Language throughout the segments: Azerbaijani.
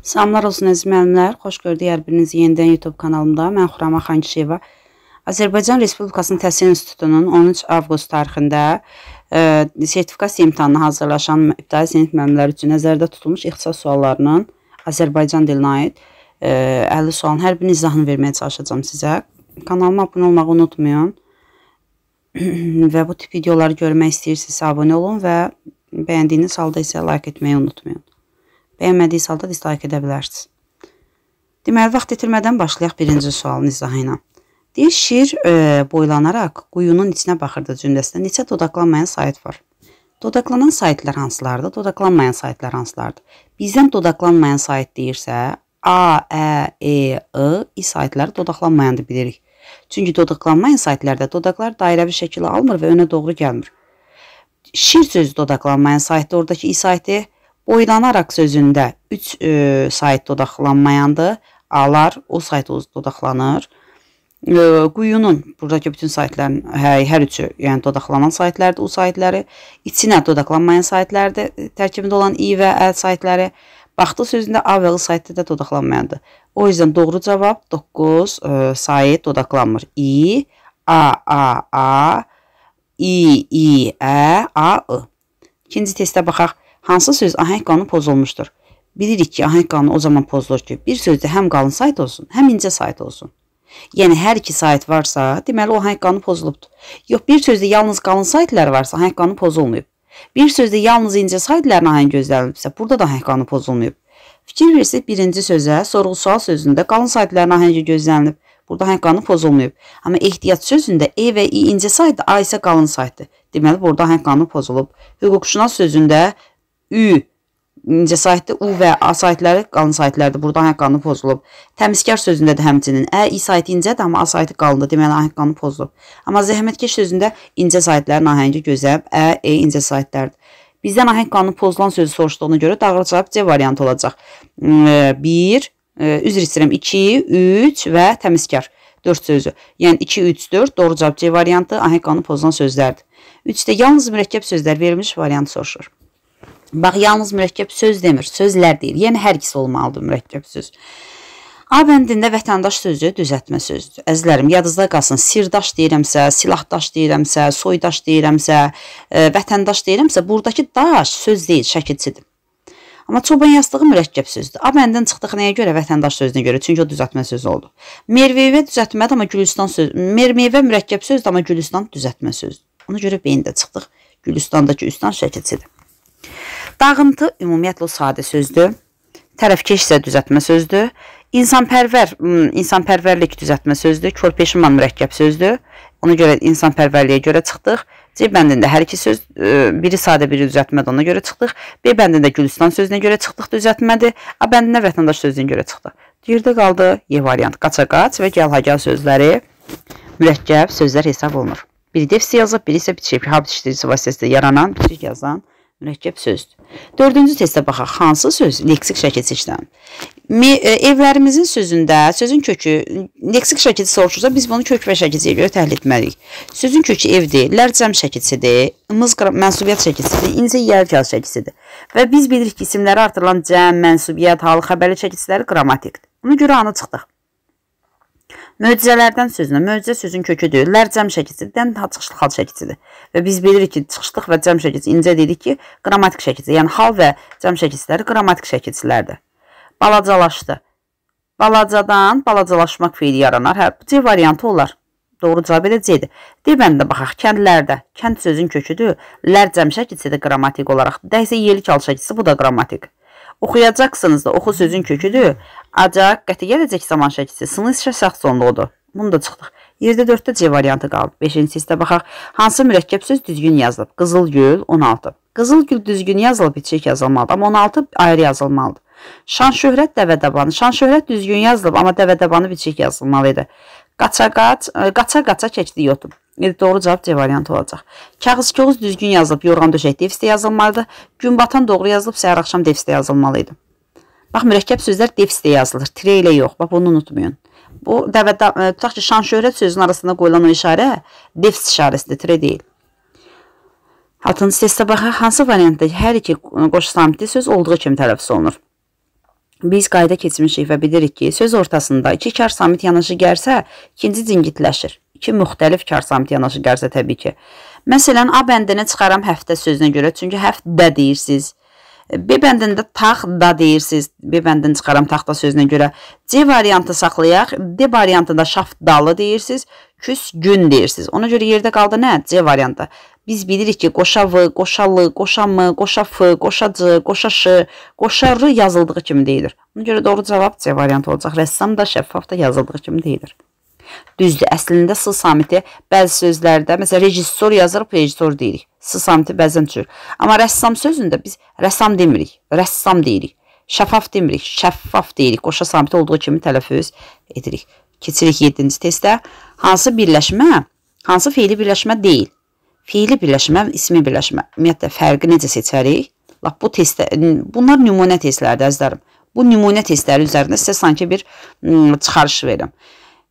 Salamlar olsun əziz müəllimlər. Xoş gördük hər birinizi yenidən YouTube kanalımda. Mən Xurama Xankişeva. Azərbaycan Respublikasının Təhsil İnstitutunun 13 avqust tarixində e, sertifikasiya imtahanına hazırlaşan ibtidai sinif müəllimləri üçün nəzərdə tutulmuş ixtisas suallarının Azərbaycan dilinə aid e, 50 sualın hər birinin izahını verməyə çalışacağım sizə. Kanalıma abunə olmağı unutmayın. və bu tip videoları görmək istəyirsinizsə abunə olun və bəyəndiyiniz halda isə like etməyi unutmayın. Bəyənmədiyiniz halda dislike edə bilərsiniz. Deməli, vaxt itirmədən başlayaq birinci sualın izahı ilə. Deyir, şir e, boylanaraq quyunun içinə baxırdı cümləsində neçə dodaqlanmayan sayt var. Dodaqlanan saytlar hansılardır? Dodaqlanmayan saytlar hansılardır? Bizdən dodaqlanmayan sayt deyirsə, A, Ə, E, I, i saytları dodaqlanmayandır bilirik. Çünki dodaqlanmayan saytlarda dodaqlar dairəvi şəkil almır və önə doğru gəlmir. Şir sözü dodaqlanmayan saytda oradakı i saytı Oylanaraq sözündə 3 e, sayt dodaqlanmayandır. Alar, o sayt o dodaqlanır. E, quyunun, buradakı bütün saytların hər, hər üçü, yəni dodaqlanan saytlərdir o saytləri. İçinə dodaqlanmayan saytlərdir e, tərkibində olan i və ə saytləri. Baxdı sözündə A və L saytda da dodaqlanmayandır. O yüzden doğru cavab 9 e, sayt dodaqlanmır. İ, A, A, A, İ, İ, Ə, A, I. İkinci testə baxaq hansı söz ahəng qanunu pozulmuşdur? Bilirik ki, ahəng qanunu o zaman pozulur ki, bir sözdə həm qalın sayt olsun, həm incə sayt olsun. Yəni hər iki sayt varsa, deməli o ahəng qanunu pozulubdur. Yox, bir sözdə yalnız qalın saytlar varsa, ahəng qanunu pozulmayıb. Bir sözdə yalnız incə saytların ahəng gözlənilibsə, burada da ahəng qanunu pozulmayıb. Fikir versiz birinci sözə sorğu-sual sözündə qalın saytların ahəngi gözlənilib. Burada həm qanun pozulmayıb. Amma ehtiyat sözündə E və İ incə saydı, A isə qalın saydı. Deməli, burada həm qanun pozulub. Hüquqşünas sözündə ü, incə saytda u və a saytları qalın saytlərdir. Burada ahəng qanunu pozulub. Təmizkar sözündə də həmçinin ə i saytı incədir, amma a saytı qalındır. Deməli ahəng qanunu pozulub. Amma zəhmətkeş sözündə incə saytların ahəngi gözəl, ə, e incə saytlardır. Bizdən ahəng qanunu pozulan sözü soruşduğuna görə doğru cavab C variantı olacaq. 1, üzr istəyirəm 2, 3 və təmizkar 4 sözü. Yəni 2, 3, 4 doğru cavab C variantı ahəng qanunu pozulan sözlərdir. 3-də yalnız mürəkkəb sözlər verilmiş variant soruşur. Bax, yalnız mürəkkəb söz demir, sözlər deyir. Yəni hər ikisi olmalıdır mürəkkəb söz. A bəndində vətəndaş sözü düzəltmə sözüdür. Əzizlərim, yadınızda qalsın. Sirdaş deyirəmsə, silahdaş deyirəmsə, soydaş deyirəmsə, ə, e, vətəndaş deyirəmsə, burdakı daş söz deyil, şəkilçidir. Amma çoban yastığı mürəkkəb sözdür. A bəndin çıxdığı nəyə görə? Vətəndaş sözünə görə, çünki o düzəltmə sözü oldu. Mermeyvə düzəltmədir, amma Gülüstan söz. Mermeyvə mürəkkəb sözdür, amma Gülüstan düzəltmə sözdür. Ona görə beyində çıxdıq. Gülüstandakı üstan şəkilçidir. Dağıntı ümumiyyətlə sadə sözdür. Tərəfkeş isə düzəltmə sözdür. İnsanpərvər, hmm, insanpərvərlik düzəltmə sözdür. Körpeşiman mürəkkəb sözdür. Ona görə insanpərvərliyə görə çıxdıq. C bəndində hər iki söz e, biri sadə, biri düzəltmədir, ona görə çıxdıq. B bəndində Gülüstan sözünə görə çıxdıq, düzəltmədir. A bəndində vətəndaş sözünə görə çıxdıq. Yerdə qaldı Y variant, qaçaqaç -qaç və gəlhaqal sözləri mürəkkəb sözlər hesab olunur. Biri defsi yazıb, biri isə bitişik, hab bitişdirici vasitəsilə yaranan bitişik yazan Mürəkkəb sözdür. Dördüncü testə baxaq. Hansı söz leksik şəkil seçilən? E, evlərimizin sözündə sözün kökü leksik şəkil soruşursa biz bunu kök və şəkilciyə görə təhlil etməliyik. Sözün kökü evdir, lərcəm şəkilçidir, mız mənsubiyyət şəkilçisidir, incə yəl kağız şəkilçisidir. Və biz bilirik ki, isimləri artırılan cəm, mənsubiyyət, halı, xəbərli şəkilçiləri qrammatikdir. Buna görə anı çıxdıq. Möcüzələrdən sözünə, möcüzə sözün köküdür. Lər cəm şəkicidən çıxışlıq hal şəkicidir. Və biz bilirik ki, çıxışlıq və cəm şəkici incə dedik ki, qrammatik şəkicidir. Yəni hal və cəm şəkiciləri qrammatik şəkicilərdir. Balacalaşdı. Balacadan balacalaşmaq fiili yaranar. Hə, C variantı olar. Doğru cavab elə C-dir. D bəndə baxaq, kəndlərdə. Kənd sözün köküdür. Lər cəm şəkicidir qrammatik olaraq. D isə yelik hal şəkicisi, bu da qrammatik. Oxuyacaqsınız da, oxu sözün köküdür. Acaq, qəti gələcək zaman şəkisi, sınıq işə şəxs sonluğudur. Bunu da çıxdıq. Yerdə 4-də C variantı qaldı. 5-ci hissədə baxaq. Hansı mürəkkəb söz düzgün yazılıb? Qızılgül 16. Qızılgül düzgün yazılıb, içək yazılmalıdır, amma 16 ayrı yazılmalıdır. Şan şöhrət dəvədəbanı. Şan şöhrət düzgün yazılıb, amma dəvədəbanı biçik yazılmalı idi. Qaça-qaç, e, qaça-qaça keçdi yotub. Yəni doğru cavab C variantı olacaq. Kağız-kağız düzgün yazılıb, yorğan döşək defisdə yazılmalıdır. Gün batan doğru yazılıb, səhər axşam defisdə yazılmalı idi. Bax mürəkkəb sözlər defisdə yazılır, tre ilə yox. Bax bunu unutmayın. Bu dəvətdə e, tutaq ki, şan şöhrət sözünün arasında qoyulan o işarə defis işarəsidir, tre deyil. Altıncı testə baxaq, hansı variantda hər iki qoşu samitli söz olduğu kimi tələffüz olunur? Biz qayda keçmişik və bilirik ki, söz ortasında iki kar samit yanaşı gəlsə, ikinci cingitləşir iki müxtəlif kar samiti yanaşı qərzə təbii ki. Məsələn, A bəndinə çıxaram həftə sözünə görə, çünki həftə deyirsiz. B bəndində taxta deyirsiz. B bəndini çıxaram taxta sözünə görə. C variantı saxlayaq. D variantında şaftdalı deyirsiz, küs gün deyirsiz. Ona görə yerdə qaldı nə? C variantı. Biz bilirik ki, qoşa v, qoşa l, qoşa m, qoşa f, qoşa c, qoşa ş, qoşa r yazıldığı kimi deyilir. Ona görə doğru cavab C variantı olacaq. Rəssam da şəffaf da yazıldığı kimi deyilir. Düzdür, əslində S samiti bəzi sözlərdə, məsələn, rejissor yazırıq, rejissor deyirik. S samiti bəzən düşür. Amma rəssam sözündə biz rəssam demirik, rəssam deyirik. Şəffaf demirik, şəffaf deyirik. Qoşa samiti olduğu kimi tələffüz edirik. Keçirik 7-ci testdə. Hansı birləşmə, hansı feili birləşmə deyil? Feili birləşmə, ismi birləşmə. Ümumiyyətlə fərqi necə seçərik? Lap bu testdə bunlar nümunə testlərdir əzizlərim. Bu nümunə testləri üzərində sizə sanki bir çıxarış verim.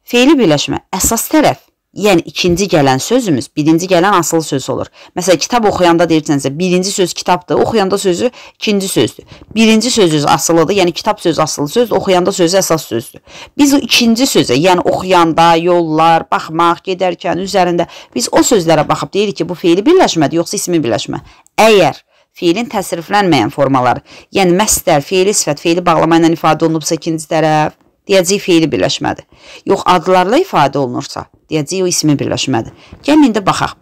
Feili birləşmə əsas tərəf, yəni ikinci gələn sözümüz birinci gələn asılı söz olur. Məsələn, kitab oxuyanda deyirsinizsə, birinci söz kitabdır, oxuyanda sözü ikinci sözdür. Birinci sözünüz asılıdır, yəni kitab sözü asılı sözdür, oxuyanda sözü əsas sözdür. Biz o ikinci sözə, yəni oxuyanda, yollar, baxmaq, gedərkən, üzərində biz o sözlərə baxıb deyirik ki, bu feili birləşmədir, yoxsa ismi birləşmə. Əgər fiilin təsriflənməyən formaları, yəni məsdər, feili sifət, feili bağlama ilə ifadə olunubsa ikinci tərəf deyəcəyik feili birləşmədir. Yox adlarla ifadə olunursa, deyəcəyik o ismi birləşmədir. Gəlin indi baxaq.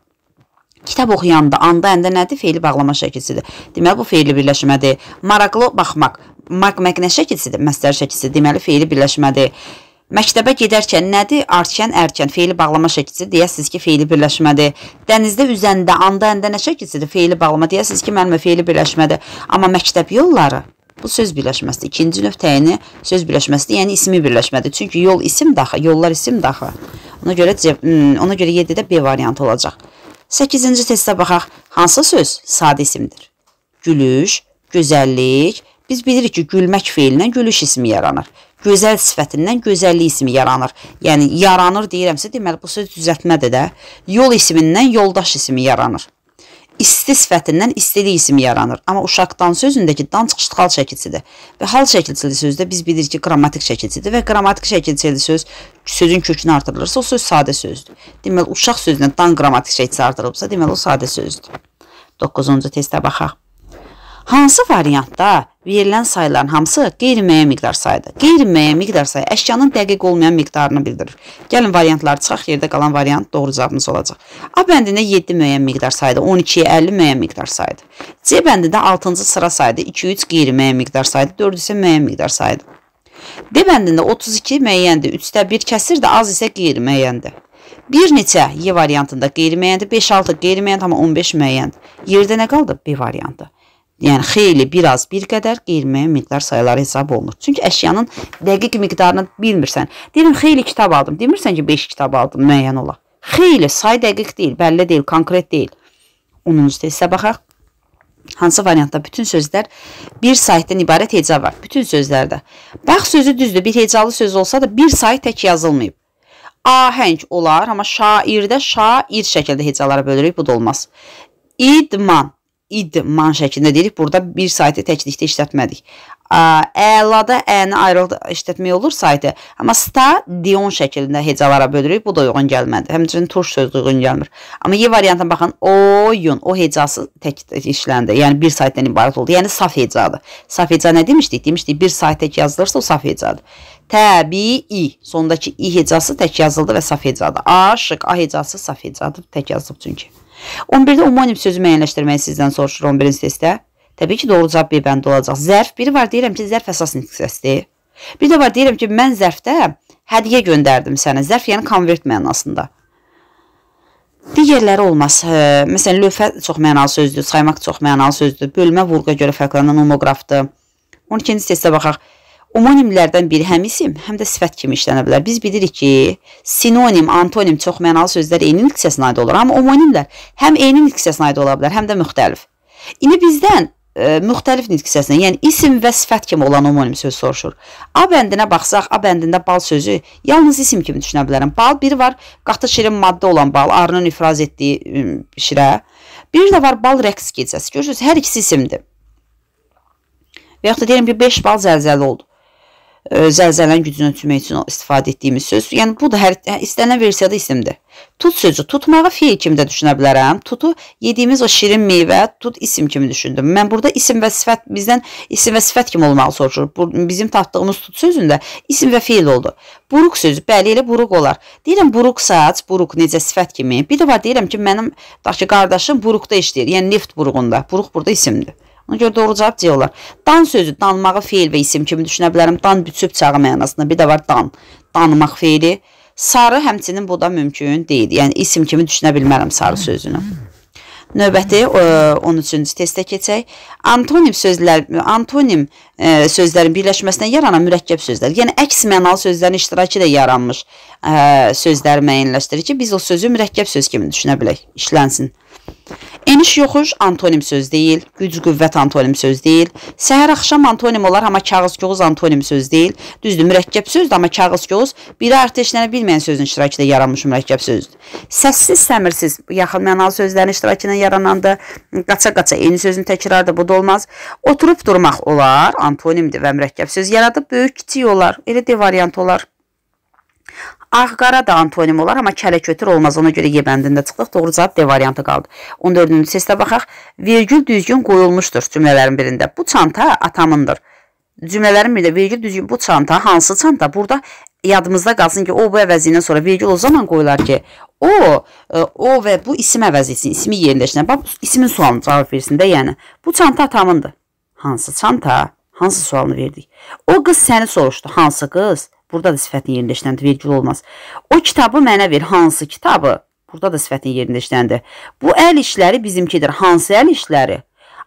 Kitab oxuyanda anda əndə nədir? Feili bağlama şəkilsidir. Deməli bu feili birləşmədir. Maraqlı baxmaq. Marq məqnə şəkilsidir, məstər şəkilsidir. Deməli feili birləşmədir. Məktəbə gedərkən nədir? Artkən, ərkən feili bağlama şəkilsidir. Deyəsiz ki, feili birləşmədir. Dənizdə üzəndə anda əndə nə şəkilsidir? Feili bağlama. Deyəsiz ki, mənimə feili birləşmədir. Amma məktəb yolları Bu söz birləşməsidir. İkinci növ təyini söz birləşməsidir, yəni ismi birləşmədir. Çünki yol isim daxı, yollar isim daxı. Ona görə hmm, ona görə 7-də B variantı olacaq. 8-ci testə baxaq. Hansı söz sadə isimdir? Gülüş, gözəllik. Biz bilirik ki, gülmək feilindən gülüş ismi yaranır. Gözəl sifətindən gözəllik ismi yaranır. Yəni yaranır deyirəmsə, deməli bu söz düzəltmədir də. Yol ismindən yoldaş ismi yaranır isti sifətindən istilik ismi yaranır. Amma uşaqdan sözündəki dan çıxışlı hal şəkilçidir. Və hal şəkilçili sözdə biz bilirik ki, qrammatik şəkilçidir və qrammatik şəkilçili söz sözün kökünü artırılırsa o söz sadə sözdür. Deməli uşaq sözünə dan qrammatik şəkilçisi artırılıbsa, deməli o sadə sözdür. 9-cu testə baxaq. Hansı variantda verilən sayların hamısı qeyri-müəyyən miqdar sayıdır. Qeyri-müəyyən miqdar sayı əşyanın dəqiq olmayan miqdarını bildirir. Gəlin variantları çıxaq, yerdə qalan variant doğru cavabımız olacaq. A bəndində 7 müəyyən miqdar sayıdır, 12-yə 50 müəyyən miqdar sayıdır. C bəndində 6-cı sıra sayıdır, 2-3 qeyri-müəyyən miqdar sayıdır, 4 isə müəyyən miqdar sayıdır. D bəndində 32 müəyyəndir, 3-də 1 kəsir də az isə qeyri-müəyyəndir. Bir neçə Y variantında qeyri-müəyyəndir, 5-6 qeyri-müəyyən amma 15 müəyyəndir. Yerdə nə qaldı? B variantı yəni xeyli biraz bir qədər qeyri-müəyyən miqdar sayları hesab olunur. Çünki əşyanın dəqiq miqdarını bilmirsən. Deyirəm xeyli kitab aldım. Demirsən ki 5 kitab aldım müəyyən olaraq. Xeyli say dəqiq deyil, bəlli deyil, konkret deyil. 10-cu testə baxaq. Hansı variantda bütün sözlər bir saytdan ibarət heca var? Bütün sözlərdə. Bax sözü düzdür, bir hecalı söz olsa da bir sayt tək yazılmayıb. Ahəng olar, amma şairdə şair şəkildə hecalara bölürük, bu da olmaz. İdman idman şəklində deyirik. Burada bir saytı təklikdə işlətmədik. Əlada əni ayrılıq işlətmək olur saytı. Amma sta dion şəklində hecalara bölürük. Bu da uyğun gəlmədi. Həmçinin turş sözü uyğun gəlmir. Amma Y variantına baxın. Oyun, o hecası tək işləndi. Yəni bir saytdan ibarət oldu. Yəni saf hecadır. Saf heca nə demişdik? Demişdik bir sayt tək yazılırsa o saf hecadır. Təbii, sondakı i hecası tək yazıldı və saf hecadır. Aşıq, a hecası saf hecadır. Tək yazılıb çünki. 11-də homonim sözü müəyyənləşdirməyi sizdən soruşur 11-ci testdə. Təbii ki, doğru cavab bir bənd olacaq. Zərf biri var, deyirəm ki, zərf əsas nitqisəsidir. Bir də var, deyirəm ki, mən zərfdə hədiyyə göndərdim sənə. Zərf yəni konvert mənasında. Digərləri olmaz. Hə, məsələn, lövhə çox mənalı sözdür, saymaq çox mənalı sözdür. Bölmə vurğa görə fərqlənən nomografdır. 12-ci testə baxaq. Homonimlərdən biri həm isim, həm də sifət kimi işlənə bilər. Biz bilirik ki, sinonim, antonim çox mənalı sözlər eyni nüksəsinə aid olur, amma homonimlər həm eyni nüksəsinə aid ola bilər, həm də müxtəlif. İndi bizdən ə, e, müxtəlif nitqisəsinə, yəni isim və sifət kimi olan homonim söz soruşur. A bəndinə baxsaq, A bəndində bal sözü yalnız isim kimi düşünə bilərəm. Bal biri var, qatı şirin maddə olan bal, arının ifraz etdiyi şirə. Bir də var bal rəqs gecəsi. Görürsüz, hər ikisi isimdir. Və yaxud da deyirəm ki, 5 bal zəlzəli oldu. E, zəlzələnin gücünü ölçmək üçün istifadə etdiyimiz söz. Yəni bu da hər hə, istənilən versiyada isimdir. Tut sözü tutmağı fiil kimi də düşünə bilərəm. Tutu yediyimiz o şirin meyvə tut isim kimi düşündüm. Mən burada isim və sifət bizdən isim və sifət kimi olmağı soruşur. Bu, bizim tapdığımız tut sözündə isim və fiil oldu. Buruq sözü bəli elə buruq olar. Deyirəm buruq saç, buruq necə sifət kimi. Bir də var deyirəm ki, mənim daşı qardaşım buruqda işləyir. Yəni neft buruğunda. Buruq burada isimdir. Ona görə doğru cavab C olar. Dan sözü danmağı feil və isim kimi düşünə bilərəm. Dan büçüb çağı mənasında. Bir də var dan. Danmaq feili. Sarı həmçinin bu da mümkün deyil. Yəni isim kimi düşünə bilmərəm sarı sözünü. Növbəti 13-cü testə keçək. Antonim sözlər antonim ə, e, sözlərin birləşməsindən yaranan mürəkkəb sözlər. Yəni əks mənalı sözlərin iştirakı ilə yaranmış ə, e, sözləri müəyyənləşdirir ki, biz o sözü mürəkkəb söz kimi düşünə bilək, işlənsin. Eniş yoxuş antonim söz deyil, güc qüvvət antonim söz deyil, səhər axşam antonim olar, amma kağız-kağız antonim söz deyil. Düzdür, mürəkkəb sözdür, amma kağız-kağız biri artı işlənə bilməyən sözün iştirakı ilə yaranmış mürəkkəb sözdür. Səssiz, səmirsiz yaxın mənalı sözlərin iştirakı ilə yarananda qaça-qaça eyni sözün təkrarı da bu da olmaz. Oturub durmaq olar, antonimdir və mürəkkəb söz yaradıb böyük kiçik olar. Elə D variantı olar. Ağqara da antonim olar, amma kələ kötür olmaz. Ona görə Y bəndində çıxdıq. Doğru cavab D variantı qaldı. 14-cü testə baxaq. Vergül düzgün qoyulmuşdur cümlələrin birində. Bu çanta atamındır. Cümlələrin birində vergül düzgün bu çanta hansı çanta? Burada yadımızda qalsın ki, o bu əvəzindən sonra vergül o zaman qoyular ki, o e, o və bu isim əvəzi etsin, ismi yerləşsin. Bax ismin sualını cavab versin də, yəni bu çanta atamındır. Hansı çanta? Hansı sualını verdik? O qız səni soruşdu. Hansı qız? Burada da sifətin yerləşdəndir, vergül olmaz. O kitabı mənə ver, hansı kitabı? Burada da sifətin yerləşdəndir. Bu əl işləri bizimkidir. Hansı əl işləri?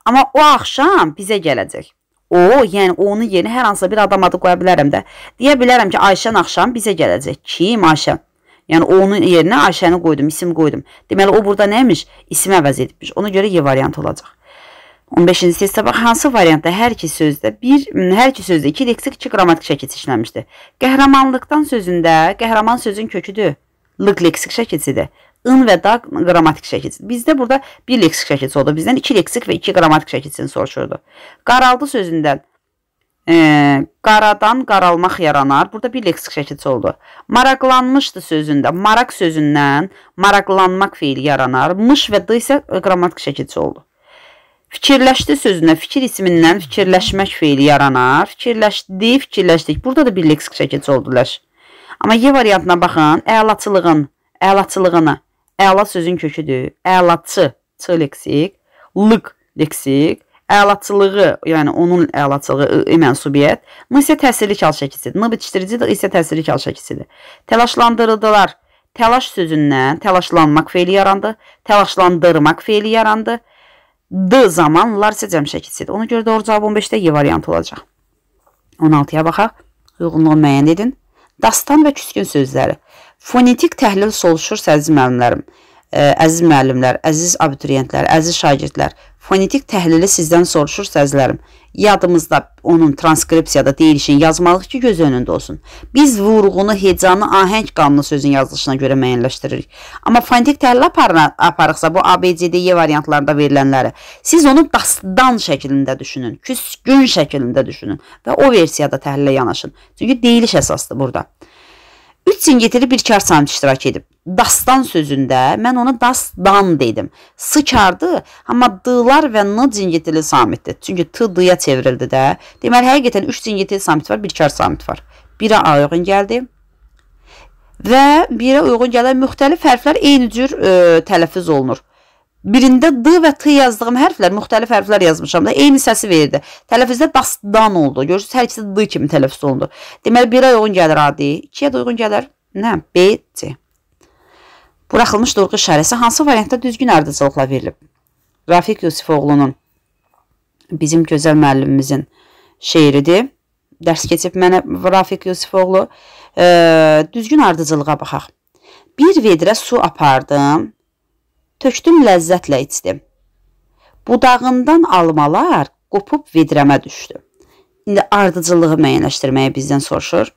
Amma o axşam bizə gələcək. O, yəni onun yerinə hər hansısa bir adam adı qoya bilərəm də. Deyə bilərəm ki, Ayşən axşam bizə gələcək. Kim Ayşən? Yəni onun yerinə Ayşəni qoydum, isim qoydum. Deməli o burada nə imiş? İsim əvəz edibmiş. Ona görə Y variantı olacaq. 15-ci sessiya bax hansı variantda hər iki sözdə bir hər iki sözdə iki leksikçi qrammatik şəkil seçilmişdir. Qəhrəmanlıqdan sözündə qəhrəman sözün köküdür. Lıq leksik şəkilsidir. In və da qrammatik şəkilsidir. Bizdə burada bir leksik şəkilsi oldu. Bizdən iki leksik və iki qrammatik şəkilsini soruşurdu. Qaraldı sözündən e, qaradan qaralmaq yaranar. Burada bir leksik şəkilsi oldu. Maraqlanmışdı sözündə maraq sözündən maraqlanmaq fiili yaranar. Mış və d isə qrammatik şəkilsi oldu. Fikirləşdi sözünə fikir ismindən fikirləşmək feili yaranar. Fikirləşdi, fikirləşdik. Burada da bir leksik çəkici oldular. Amma Y variantına baxın. Əlaçılığın, əlaçılığını. Əla sözün köküdür. Əlaçı, ç leksik, lıq leksik, əlaçılığı, yəni onun əlaçılığı mənsubiyyət. N isə təsirli kal şəkisidir. N bitişdirici isə təsirli kal şəkisidir. Təlaşlandırıldılar. Təlaş sözündən təlaşlanmaq feili yarandı. Təlaşlandırmaq feili yarandı. D zaman Larsə cəmşəkisidir. Ona görə doğru cavab 15-də Y variantı olacaq. 16-ya baxaq. Uyğunluğu müəyyən edin. Dastan və küskün sözləri. Fonetik təhlil soluşur əziz müəllimlərim. Ə, əziz müəllimlər, əziz abituriyentlər, əziz şagirdlər. Fonetik təhlili sizdən soruşur səzlərim. Yadımızda onun transkripsiyada deyilişini yazmalıq ki, göz önündə olsun. Biz vurğunu, hecanı, ahəng qanunu sözün yazılışına görə müəyyənləşdiririk. Amma fonetik təhlil aparıqsa bu ABCDY e variantlarında verilənləri siz onu dastan şəklində düşünün, küskün şəklində düşünün və o versiyada təhlilə yanaşın. Çünki deyiliş əsasdır burada. 3 singitili bir karsan iştirak edib. Dastan sözündə mən ona dastan dedim. S kardı, amma d-lar və n cingitili samitdir. Çünki t d-ya çevrildi də. Deməli həqiqətən 3 cingitili samit var, bir kar samit var. Birə a uyğun gəldi. Və birə uyğun gələn müxtəlif hərflər eyni cür ə, e, tələffüz olunur birində D və T yazdığım hərflər, müxtəlif hərflər yazmışam da eyni səsi verdi. Tələffüzdə basdan oldu. Görürsüz, hər ikisi D kimi tələffüz olundu. Deməli, 1-ə uyğun gəlir A, D. 2-yə də uyğun gələr nə? B, C. Buraxılmış durğu işarəsi hansı variantda düzgün ardıcılıqla verilib? Rafiq Yusifoğlunun, bizim gözəl müəllimimizin şeiridir. Dərs keçib mənə Rafiq Yusifoğlu. E, düzgün ardıcılığa baxaq. Bir vedrə su apardım tökdüm ləzzətlə içdim. Budağından almalar qopub vedrəmə düşdü. İndi ardıcılığı müəyyənləşdirməyi bizdən soruşur.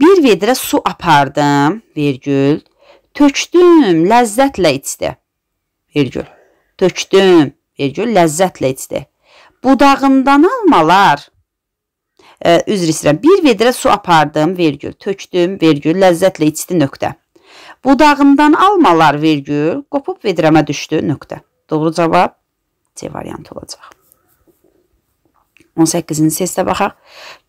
Bir vedrə su apardım, vergül. Tökdüm, ləzzətlə içdi. Vergül. Tökdüm, vergül, ləzzətlə içdi. Budağından almalar. Ə, e, üzr istəyirəm. Bir vedrə su apardım, vergül. Tökdüm, vergül, ləzzətlə içdi nöqtə. Budağından almalar vergül, qopub vedrəmə düşdü, nöqtə. Doğru cavab C variantı olacaq. 18-ci sesdə baxaq.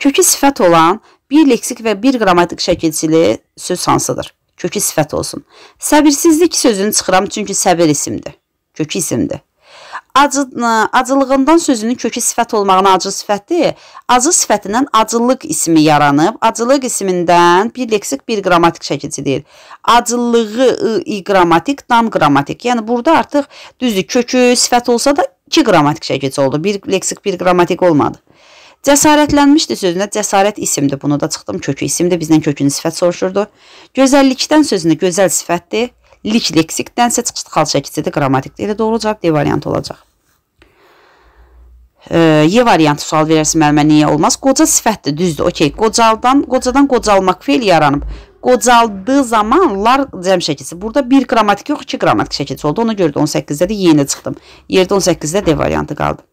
Kökü sifət olan bir leksik və bir qramatik şəkilçili söz hansıdır? Kökü sifət olsun. Səbirsizlik sözünü çıxıram, çünki səbir isimdir. Kökü isimdir acı acılığından sözünün kökü sifət olmağına acı sifətdir. Acı sifətindən acılıq ismi yaranıb. Acılıq ismindən bir leksik, bir qrammatik şəkilcidir. Acılığı i qrammatik, tam qrammatik. Yəni burada artıq düzdür, kökü sifət olsa da iki qrammatik şəkilci oldu. Bir leksik, bir qrammatik olmadı. Cəsarətlənmişdi sözünə cəsarət isimdir. Bunu da çıxdım kökü isimdir. Bizdən kökünü sifət soruşurdu. Gözəllikdən sözünə gözəl sifətdir. Lik leksikdənsə çıxışı xal şəkildə qrammatikdə elə doğru cavab D variantı olacaq. E, y variantı sual verərsə müəllimə niyə olmaz? Qoca sifətdir, düzdür. Okay, qocaldan, qocadan qocalmaq feil yaranıb. Qocaldığı zaman lar cəm şəkilsi. Burada 1 qrammatik yox, 2 qrammatik şəkilsi oldu. Ona görə də 18-də də yenə çıxdım. Yerdə 18-də D variantı qaldı.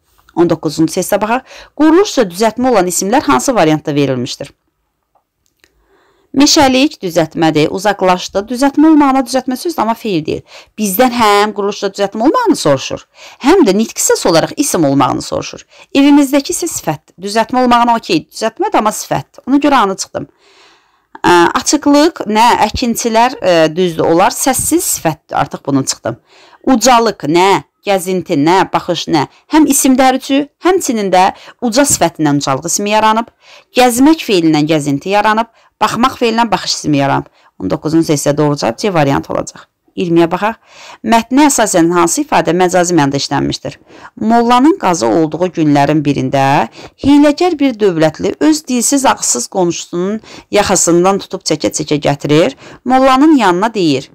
19-cu sessə baxaq. Quruluşca düzəltmə olan isimlər hansı variantda verilmişdir? Meşəlik düzətmədir. Uzaqlaşdı. Düzətmə olmağına düzətmə sözdür, amma feil deyil. Bizdən həm quruluşda düzətmə olmağını soruşur, həm də nitq səs olaraq isim olmağını soruşur. Evimizdəki isə sifətdir. Düzətmə olmağına okey, düzətmədir, amma sifət. Ona görə anı çıxdım. Ə, açıqlıq, nə əkincilər ə, düzdür, onlar səssiz sifətdir. Artıq bunu çıxdım. Ucalıq, nə gəzinti, nə, baxış, nə. Həm isimlər üçü, həmçinin də uca sifətindən ucalıq ismi yaranıb, gəzmək feilindən gəzinti yaranıb, Baxmaq feilinə baxış ismi yaranıb. 19-cu isə doğru cavab C variantı olacaq. 20-yə baxaq. Mətnə əsasən hansı ifadə məcazi mənada işlənmişdir? Mollanın qazı olduğu günlərin birində hiləgər bir dövlətli öz dilsiz ağsız qonşusunun yaxasından tutub çəkə-çəkə gətirir, mollanın yanına deyir: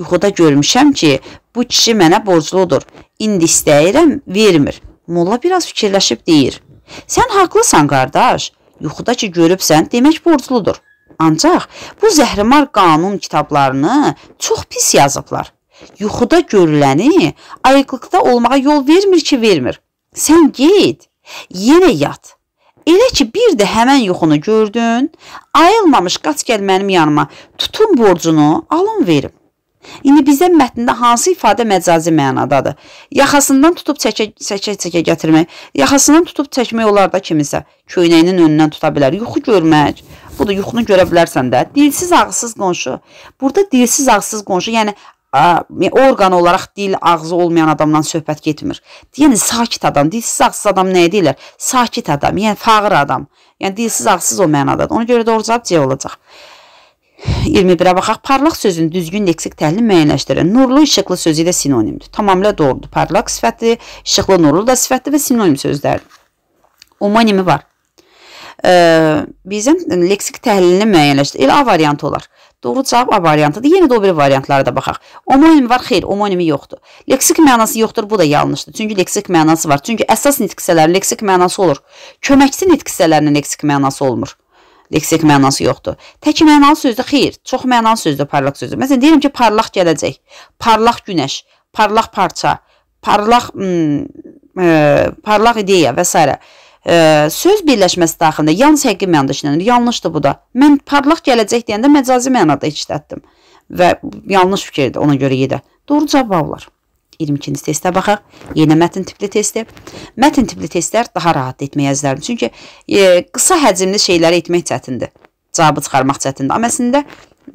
"Yuxuda görmüşəm ki, bu kişi mənə borcludur. İndi istəyirəm, vermir." Molla biraz fikirləşib deyir: "Sən haqlısan, qardaş. Yuxuda ki görübsən, demək borcludur." Ancaq bu zəhrimar qanun kitablarını çox pis yazıblar. Yuxuda görüləni ayıqlıqda olmağa yol vermir ki, vermir. Sən get, yenə yat. Elə ki bir də həmin yuxunu gördün, ayılmamış qaç gəl mənim yanıma. Tutun borcunu, alın verim. İndi bizdə mətndə hansı ifadə məcazi mənadadır? Yaxasından tutub çəkə-çəkə gətirmək, yaxasından tutub çəkmək olar da kimisə, köynəyinin önündən tuta bilər, yuxu görmək, Bu da yuxunu görə bilərsən də. Dilsiz ağızsız qonşu. Burada dilsiz ağızsız qonşu, yəni orqan olaraq dil, ağzı olmayan adamdan söhbət getmir. Yəni sakit adam, dilsiz ağızsız adam nə deyirlər? Sakit adam, yəni fağır adam. Yəni dilsiz ağızsız o mənadadır. Ona görə doğru cavab C olacaq. 21-ə baxaq. Parlaq sözün düzgün leksik təhlil müəyyənləşdirin. Nurlu, işıqlı sözü ilə sinonimdir. Tamamilə doğrudur. Parlaq sifəti, işıqlı, nurlu da sifətdir və sinonim sözlərdir. Umonimi var bizim leksik təhlilini müəyyənləşdir. Elə A variantı olar. Doğru cavab A variantıdır. Yenə də o biri variantlara da baxaq. Omonim var, xeyr, omonimi yoxdur. Leksik mənası yoxdur, bu da yanlışdır. Çünki leksik mənası var. Çünki əsas nitq hissələrinin leksik mənası olur. Köməkçi nitq hissələrinin leksik mənası olmur. Leksik mənası yoxdur. Tək mənalı sözdür, xeyr, çox mənalı sözdür parlaq sözü. Məsələn, deyirəm ki, parlaq gələcək. Parlaq günəş, parlaq parça, parlaq ə, hmm, e, parlaq ideya və s. Ə, söz birləşməsi daxilində yalnız həqiqi mənada işlənir. Yanlışdır bu da. Mən parlaq gələcək deyəndə məcazi mənada işlətdim və yanlış fikirdir ona görə 7. Doğru cavablar. 22-ci testə baxaq. Yenə mətn tipli testdir. Mətn tipli testlər daha rahat etmək əzizlərim. Çünki e, qısa həcmli şeyləri etmək çətindir. Cavabı çıxarmaq çətindir. Amma əslində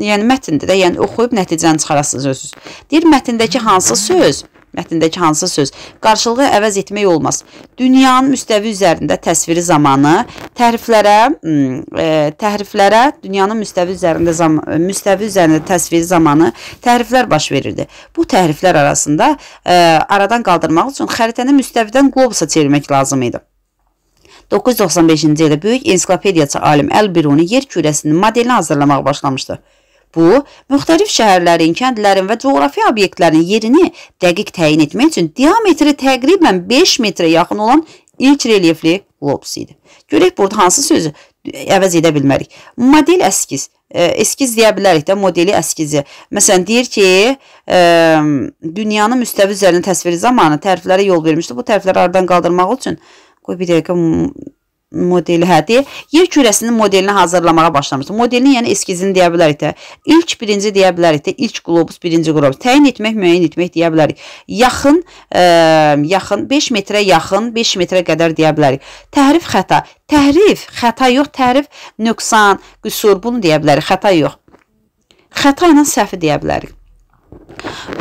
yəni mətndir də, yəni oxuyub nəticəni çıxarasınız özünüz. Deyir mətndəki hansı söz Mətndəki hansı söz? Qarşılığı əvəz etmək olmaz. Dünyanın müstəvi üzərində təsviri zamanı təhriflərə, ə, e, təhriflərə dünyanın müstəvi üzərində zam müstəvi üzərində təsviri zamanı təhriflər baş verirdi. Bu təhriflər arasında ə, e, aradan qaldırmaq üçün xəritəni müstəvidən qlobusa çevirmək lazım idi. 995-ci ildə böyük ensiklopediyaçı alim Əl-Biruni yer kürəsinin modelini hazırlamağa başlamışdı. Bu, müxtəlif şəhərlərin, kəndlərin və coğrafi obyektlərin yerini dəqiq təyin etmək üçün diametri təqribən 5 metrə yaxın olan ilk relyefli lobus idi. Görək burada hansı sözü əvəz edə bilmərik. Model əskiz e, eskiz deyə bilərik də modeli əskizi. Məsələn deyir ki, ə, e, dünyanın müstəvi üzərində təsviri zamanı təriflərə yol vermişdi. Bu tərifləri aradan qaldırmaq üçün qoy bir dəqiqə modeli hədir. Yer kürəsinin modelini hazırlamağa başlamışdı. Modelini, yəni eskizini deyə bilərik də. İlk birinci deyə bilərik də, ilk qlobus, birinci qlobus təyin etmək, müəyyən etmək deyə bilərik. Yaxın, ə, e, yaxın 5 metrə yaxın, 5 metrə qədər deyə bilərik. Təhrif xəta. Təhrif xəta yox, təhrif nöqsan, qüsur bunu deyə bilərik. Xəta yox. Xəta ilə səhv deyə bilərik.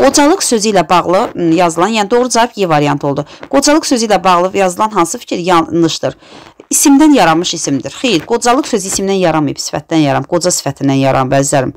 Qocalıq sözü ilə bağlı yazılan, yəni doğru cavab Y variantı oldu. Qocalıq sözü ilə bağlı yazılan hansı fikir yanlışdır? isimdən yaranmış isimdir. Xeyr, qocalıq sözü isimdən yaranmayıb, sifətdən yaranıb, qoca sifətindən yaranıb əzizlərim.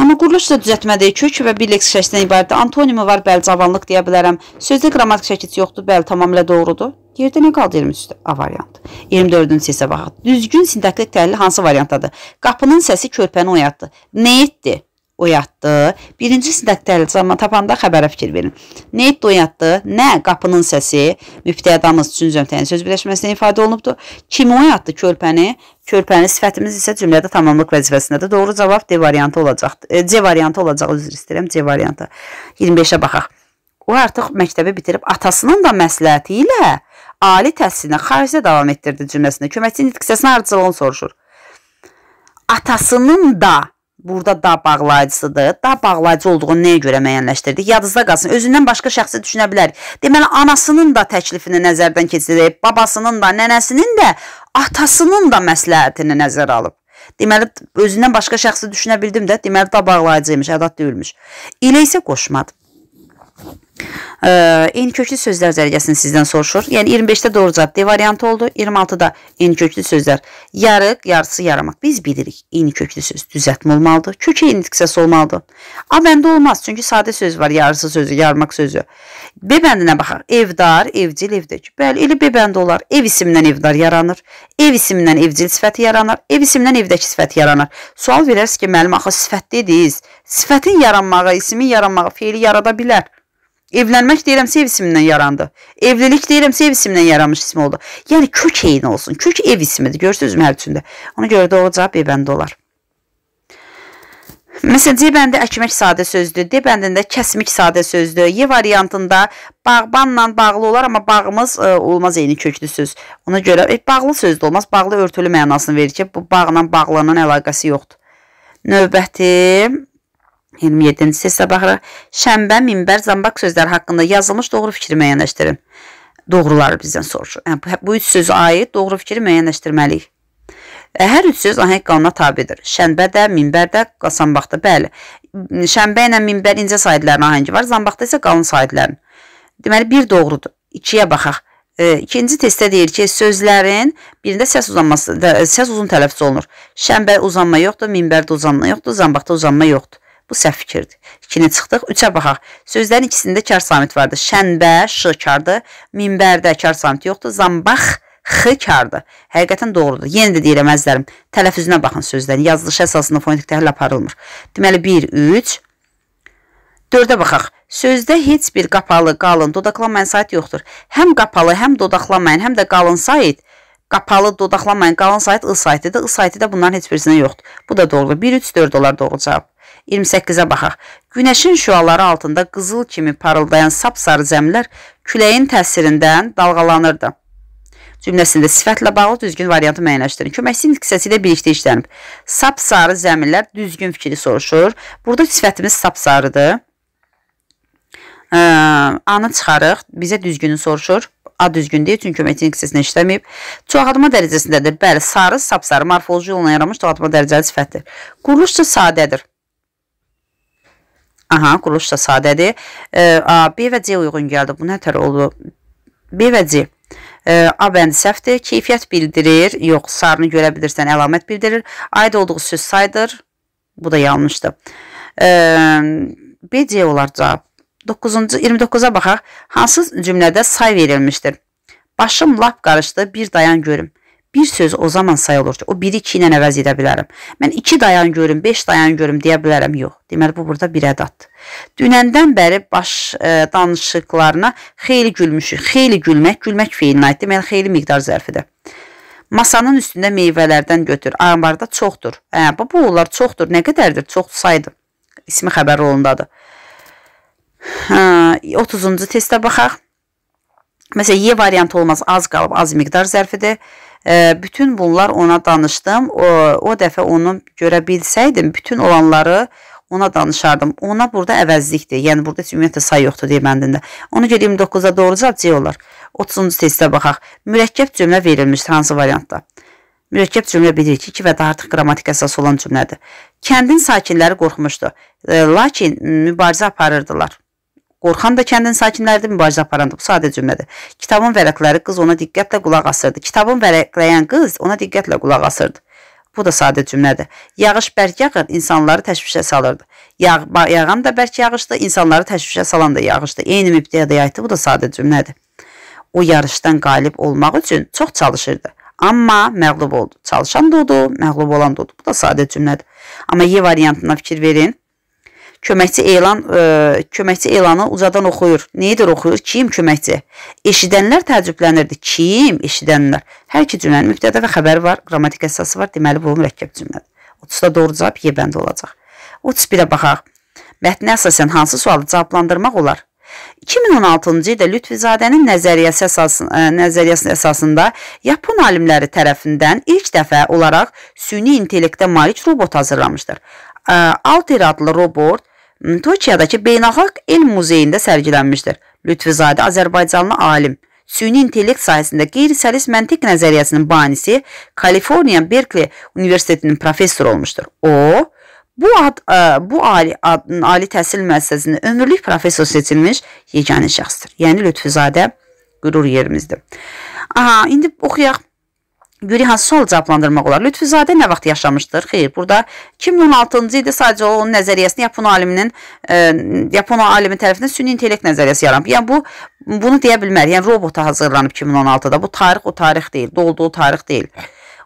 Amma quruluş da düzəltmədir. Kök və bileks şəklində ibarətdir. Antonimi var, bəli, cavanlıq deyə bilərəm. Sözdə qrammatik şəkilçi yoxdur, bəli, tamamilə doğrudur. Yerdə nə qaldı 23 A variantı. 24-cü səsə baxaq. Düzgün sintaktik təhlil hansı variantdadır? Qapının səsi körpəni oyatdı. Nə etdi? oyatdı. Birinci sinədə əlcama tapanda xəbərə fikir verin. Nə etdi oyatdı, nə qapının səsi, mübtədamız üçün cümlənin söz birləşməsindən ifadə olunubdur. Kimi oyatdı körpəni, körpənin sifətimiz isə cümlədə tamamlıq vəzifəsindədir. Doğru cavab D variantı olacaqdır. E, C variantı olacaq, üzr istəyirəm, C variantı. 25-ə baxaq. O artıq məktəbi bitirib atasının da məsləhəti ilə ali təhsilini xaricdə davam etdirdi cümləsində. Köməkçi nitq səsinə ardıcılığını soruşur. Atasının da burada da bağlayıcısıdır. Da bağlayıcı olduğunu nəyə görə müəyyənləşdirdik? Yadınızda qalsın. Özündən başqa şəxsi düşünə bilərik. Deməli, anasının da təklifini nəzərdən keçirib, babasının da, nənəsinin də, atasının da məsləhətini nəzərə alıb. Deməli, özündən başqa şəxsi düşünə bildim də, deməli, da bağlayıcıymış, ədad deyilmiş. İlə isə qoşmadı. Eyni köklü sözlər zərgəsini sizdən soruşur. Yəni 25-də doğru cavab D variantı oldu. 26-da eyni köklü sözlər yarıq, yarısı, yaramaq. Biz bilirik eyni köklü söz düzəltmə olmalıdır. Kök eyni tıxsası olmalıdır. A bəndi olmaz çünki sadə söz var, yarısı sözü, yarmaq sözü. B bəndinə baxaq. Evdar, evcil, evdək. Bəli, elə B bəndi olar. Ev isimindən evdar yaranır. Ev isimindən evcil sifəti yaranır. Ev isimindən evdəki sifəti yaranır. Sual verərsiniz ki, müəllim axı sifət dediniz. Sifətin yaranmağı, ismin yaranmağı feili yarada bilər. Evlənmək deyirəm sev ismindən yarandı. Evlilik deyirəm sev ismindən yaranmış ism oldu. Yəni kök eyin olsun. Kök ev ismidir. Görürsünüzmü hər üçündə? Ona görə doğru cavab B bəndi olar. Məsələn, C bəndi əkmək sadə sözdür. D bəndində kəsmək sadə sözdür. Y variantında bağbanla bağlı olar, amma bağımız ə, e, olmaz eyni köklü söz. Ona görə e, bağlı söz də olmaz. Bağlı örtülü mənasını verir ki, bu bağla bağlanan əlaqəsi yoxdur. Növbəti 27-ci sessiya baxıraq. Şənbə, minbər, zambaq sözləri haqqında yazılmış doğru fikri müəyyənləşdirin. Doğruları bizdən soruşur. Yəni, bu üç sözə aid doğru fikri müəyyənləşdirməliyik. E, hər üç söz ahəng qanuna tabedir. Şənbədə, minbərdə, qasanbaqda, bəli. Şənbə ilə minbər incə sayıdların ahəngi var, zambaqda isə qalın sayıdların. Deməli, bir doğrudur. İkiyə baxaq. E, ikinci testdə deyir ki, sözlərin birində səs uzanması, də, səs uzun tələffüz olunur. Şənbə uzanma yoxdur, minbərdə uzanma yoxdur, zambaqda uzanma yoxdur. Bu səhv fikirdir. 2-ni çıxdıq, 3-ə baxaq. Sözlərin ikisində kar samit vardı. Şənbə ş kardır. Minbərdə kar samiti yoxdur. Zambax x kardır. Həqiqətən doğrudur. Yenə də deyirəm əzizlərim, tələffüzünə baxın sözlərin. Yazılış əsasında fonetik təhlil aparılmır. Deməli 1 3 4-ə baxaq. Sözdə heç bir qapalı, qalın, dodaqlanmayan sayt yoxdur. Həm qapalı, həm dodaqlanmayan, həm də qalın sayt qapalı dodaqlanmayan qalın sayt ı saytıdır. ı saytı da bunların heç birisinə yoxdur. Bu da doğrudur. 1 3 4 olar doğru cavab. 28-ə baxaq. Günəşin şüaları altında qızıl kimi parıldayan sapsarı zəmlər küləyin təsirindən dalğalanırdı. Cümləsində sifətlə bağlı düzgün variantı müəyyənləşdirin. Köməksin hissəsi ilə birlikdə işlənib. Sapsarı zəminlər düzgün fikri soruşur. Burada sifətimiz sapsarıdır. Ə, anı çıxarıq, bizə düzgünü soruşur. A düzgün deyil, çünki metin hissəsində işləməyib. Çoxadma dərəcəsindədir. Bəli, sarı, sapsarı morfoloji yolla yaranmış çoxadma dərəcəli sifətdir. Quruluşca sadədir. Aha, quruluş da sadədir. E, A, B və C uyğun gəldi. Bu nə tər oldu? B və C. E, A bəndi səhvdir. Keyfiyyət bildirir. Yox, sarını görə bilirsən, əlamət bildirir. Aid olduğu söz saydır. Bu da yanlışdır. E, B, C olar cavab. 9-cu 29-a baxaq. Hansı cümlədə say verilmişdir? Başım lap qarışdı, bir dayan görüm. Bir söz o zaman sayılır ki, o biri iki ilə əvəz edə bilərəm. Mən iki dayan görüm, beş dayan görüm deyə bilərəm, yox. Deməli, bu burada bir ədatdır. Dünəndən bəri baş ə, e, danışıqlarına xeyli gülmüşük. Xeyli gülmək, gülmək feilinə aiddir, mən xeyli miqdar zərfidir. Masanın üstündə meyvələrdən götür, anbarda çoxdur. Hə, bu, bu onlar çoxdur, nə qədərdir, çox saydı. İsmi xəbər olundadır. Hə, 30-cu testə baxaq. Məsələn, Y variantı olmaz, az qalıb, az miqdar zərfidir. Bütün bunlar ona danışdım. O, o dəfə onu görə bilsəydim, bütün olanları ona danışardım. Ona burada əvəzlikdir. Yəni, burada heç ümumiyyətlə say yoxdur deməndində. Ona görə 29-a doğru cavab C olar. 30-cu testə baxaq. Mürəkkəb cümlə verilmişdir hansı variantda? Mürəkkəb cümlə bilirik ki, 2 və daha artıq qrammatik əsas olan cümlədir. Kəndin sakinləri qorxmuşdu, lakin mübarizə aparırdılar. Qorxan da kəndin sakinləri də mübarizə aparandı. Bu sadə cümlədir. Kitabın vərəqləri qız ona diqqətlə qulaq asırdı. Kitabın vərəqləyən qız ona diqqətlə qulaq asırdı. Bu da sadə cümlədir. Yağış bərk yağır, insanları təşvişə salırdı. Yağ yağan da bərk yağışdı, insanları təşvişə salan da yağışdı. Eyni mübdəyə də yayıtdı. Bu da sadə cümlədir. O yarışdan qalib olmaq üçün çox çalışırdı. Amma məğlub oldu. Çalışan da odur, məğlub olan da odur. Bu da sadə cümlədir. Amma Y variantına fikir verin. Köməkçi elan ə, e, köməkçi elanı ucadan oxuyur. Nəyidir oxuyur? Kim köməkçi? Eşidənlər təəccüblənirdi. Kim? Eşidənlər. Hər iki cümlənin mübtədə və xəbəri var, qrammatik əsası var. Deməli bu mürəkkəb cümlədir. 30-da doğru cavab Y bəndi olacaq. 31-ə baxaq. Mətnə əsasən hansı sualı cavablandırmaq olar? 2016-cı ildə Lütfizadənin nəzəriyyəsi əsasında, e, nəzəriyyəsinin əsasında Yapon alimləri tərəfindən ilk dəfə olaraq süni intellektə malik robot hazırlamışdır. E, Alter adlı robot Tokiyodakı Beynəlxalq Elm Muzeyində sərgilənmişdir. Lütfizadə Azərbaycanlı alim, süni intellekt sahəsində qeyri-səlis məntiq nəzəriyyəsinin banisi Kaliforniya Berkeley Universitetinin professoru olmuşdur. O, bu ad, bu ali, ad, ali təhsil müəssisəsində ömürlük professor seçilmiş yeganə şəxsdir. Yəni Lütfizadə qürur yerimizdir. Aha, indi oxuyaq. Güri hansı sual cavablandırmaq olar? Lütfizadə nə vaxt yaşamışdır? Xeyr, burada 2016-cı ildə sadəcə onun nəzəriyyəsini Yapon aliminin e, Yapon alimi tərəfindən süni intellekt nəzəriyyəsi yaranıb. Yəni bu bunu deyə bilmərik. Yəni robota hazırlanıb 2016-da. Bu tarix o tarix deyil, dolduğu tarix deyil.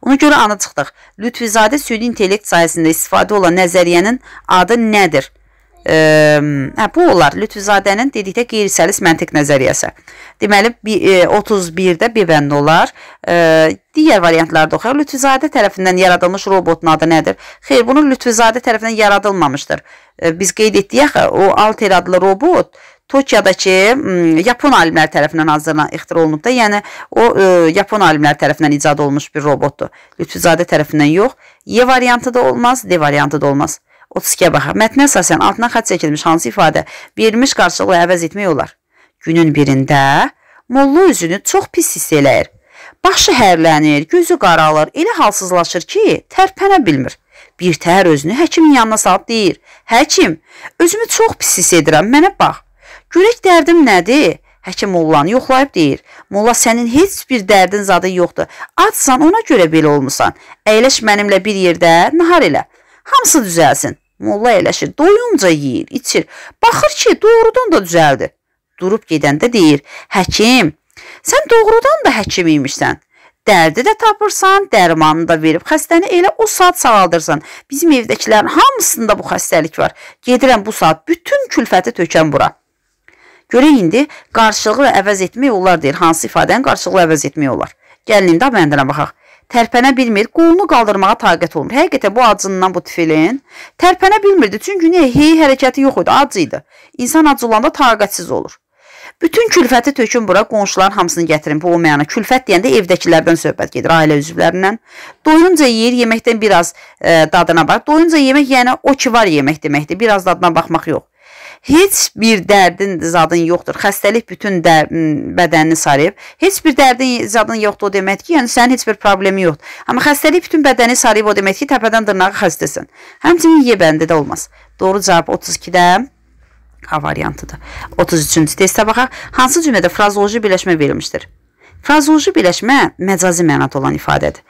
Ona görə anı çıxdıq. Lütfizadə süni intellekt sayəsində istifadə olan nəzəriyyənin adı nədir? Hə, bu olar Lütfizadənin dedikdə qeyri-səlis məntiq nəzəriyyəsi. Deməli 31-də bir e, bənd olar. Digər variantlarda oxuyaq. Lütfizadə tərəfindən yaradılmış robotun adı nədir? Xeyr, bunun Lütfizadə tərəfindən yaradılmamışdır. E, biz qeyd etdik axı, o Alter adlı robot Tokiyodakı yapon alimləri tərəfindən hazırlanan ixtira olunub da, yəni o ə, e, yapon alimləri tərəfindən icad olunmuş bir robotdur. Lütfizadə tərəfindən yox. Y variantı da olmaz, D variantı da olmaz. 32-yə baxaq. Mətnə əsasən altına xətt çəkilmiş hansı ifadə verilmiş qarşılıqla əvəz etmək olar? Günün birində mollu üzünü çox pis hiss eləyir. Başı hərlənir, gözü qaralır, elə halsızlaşır ki, tərpənə bilmir. Bir təhər özünü həkimin yanına salıb deyir: "Həkim, özümü çox pis hiss edirəm, mənə bax. Görək dərdim nədir?" Həkim mollanı yoxlayıb deyir: "Molla, sənin heç bir dərdin zadı yoxdur. Açsan, ona görə belə olmusan. Əyləş mənimlə bir yerdə, nahar elə. Hamısı düzəlsin. Molla eləşir, doyunca yeyir, içir. Baxır ki, doğrudan da düzəldi. Durub gedəndə deyir: "Həkim, sən doğrudan da həkim imişsən. Dərdi də tapırsan, dərmanını da verib xəstəni elə o saat sağaldırsan. Bizim evdəkilərin hamısında bu xəstəlik var. Gedirəm bu saat bütün külfəti tökəm bura." Görək indi qarşılığı əvəz etmək olar deyir. Hansı ifadəni qarşılıqlı əvəz etmək olar? Gəlin indi məndənə baxaq. Tərpənə bilmir, qolunu qaldırmağa taqət olmur. Həqiqətən bu acından bu tifilin tərpənə bilmirdi. Çünki niyə? Hey hərəkəti yox idi, ac idi. İnsan ac olanda taqətsiz olur. Bütün külfəti tökün bura, qonşuların hamısını gətirin bu olmayana. Külfət deyəndə evdəkilərdən söhbət gedir, ailə üzvlərindən. Doyunca yeyir, yeməkdən biraz e, dadına bax. Doyunca yemək yəni o ki var yemək deməkdir. Biraz dadına baxmaq yox heç bir dərdin zadın yoxdur. Xəstəlik bütün dər, bədənini sarıyıb. Heç bir dərdin zadın yoxdur o deməkdir ki, yəni sənin heç bir problemi yoxdur. Amma xəstəlik bütün bədəni sarıyıb o deməkdir ki, təpədən dırnağa xəstəsən. Həmçinin yebəndə də olmaz. Doğru cavab 32-də A variantıdır. 33-cü testə baxaq. Hansı cümlədə frazoloji birləşmə verilmişdir? Frazoloji birləşmə məcazi mənada olan ifadədir.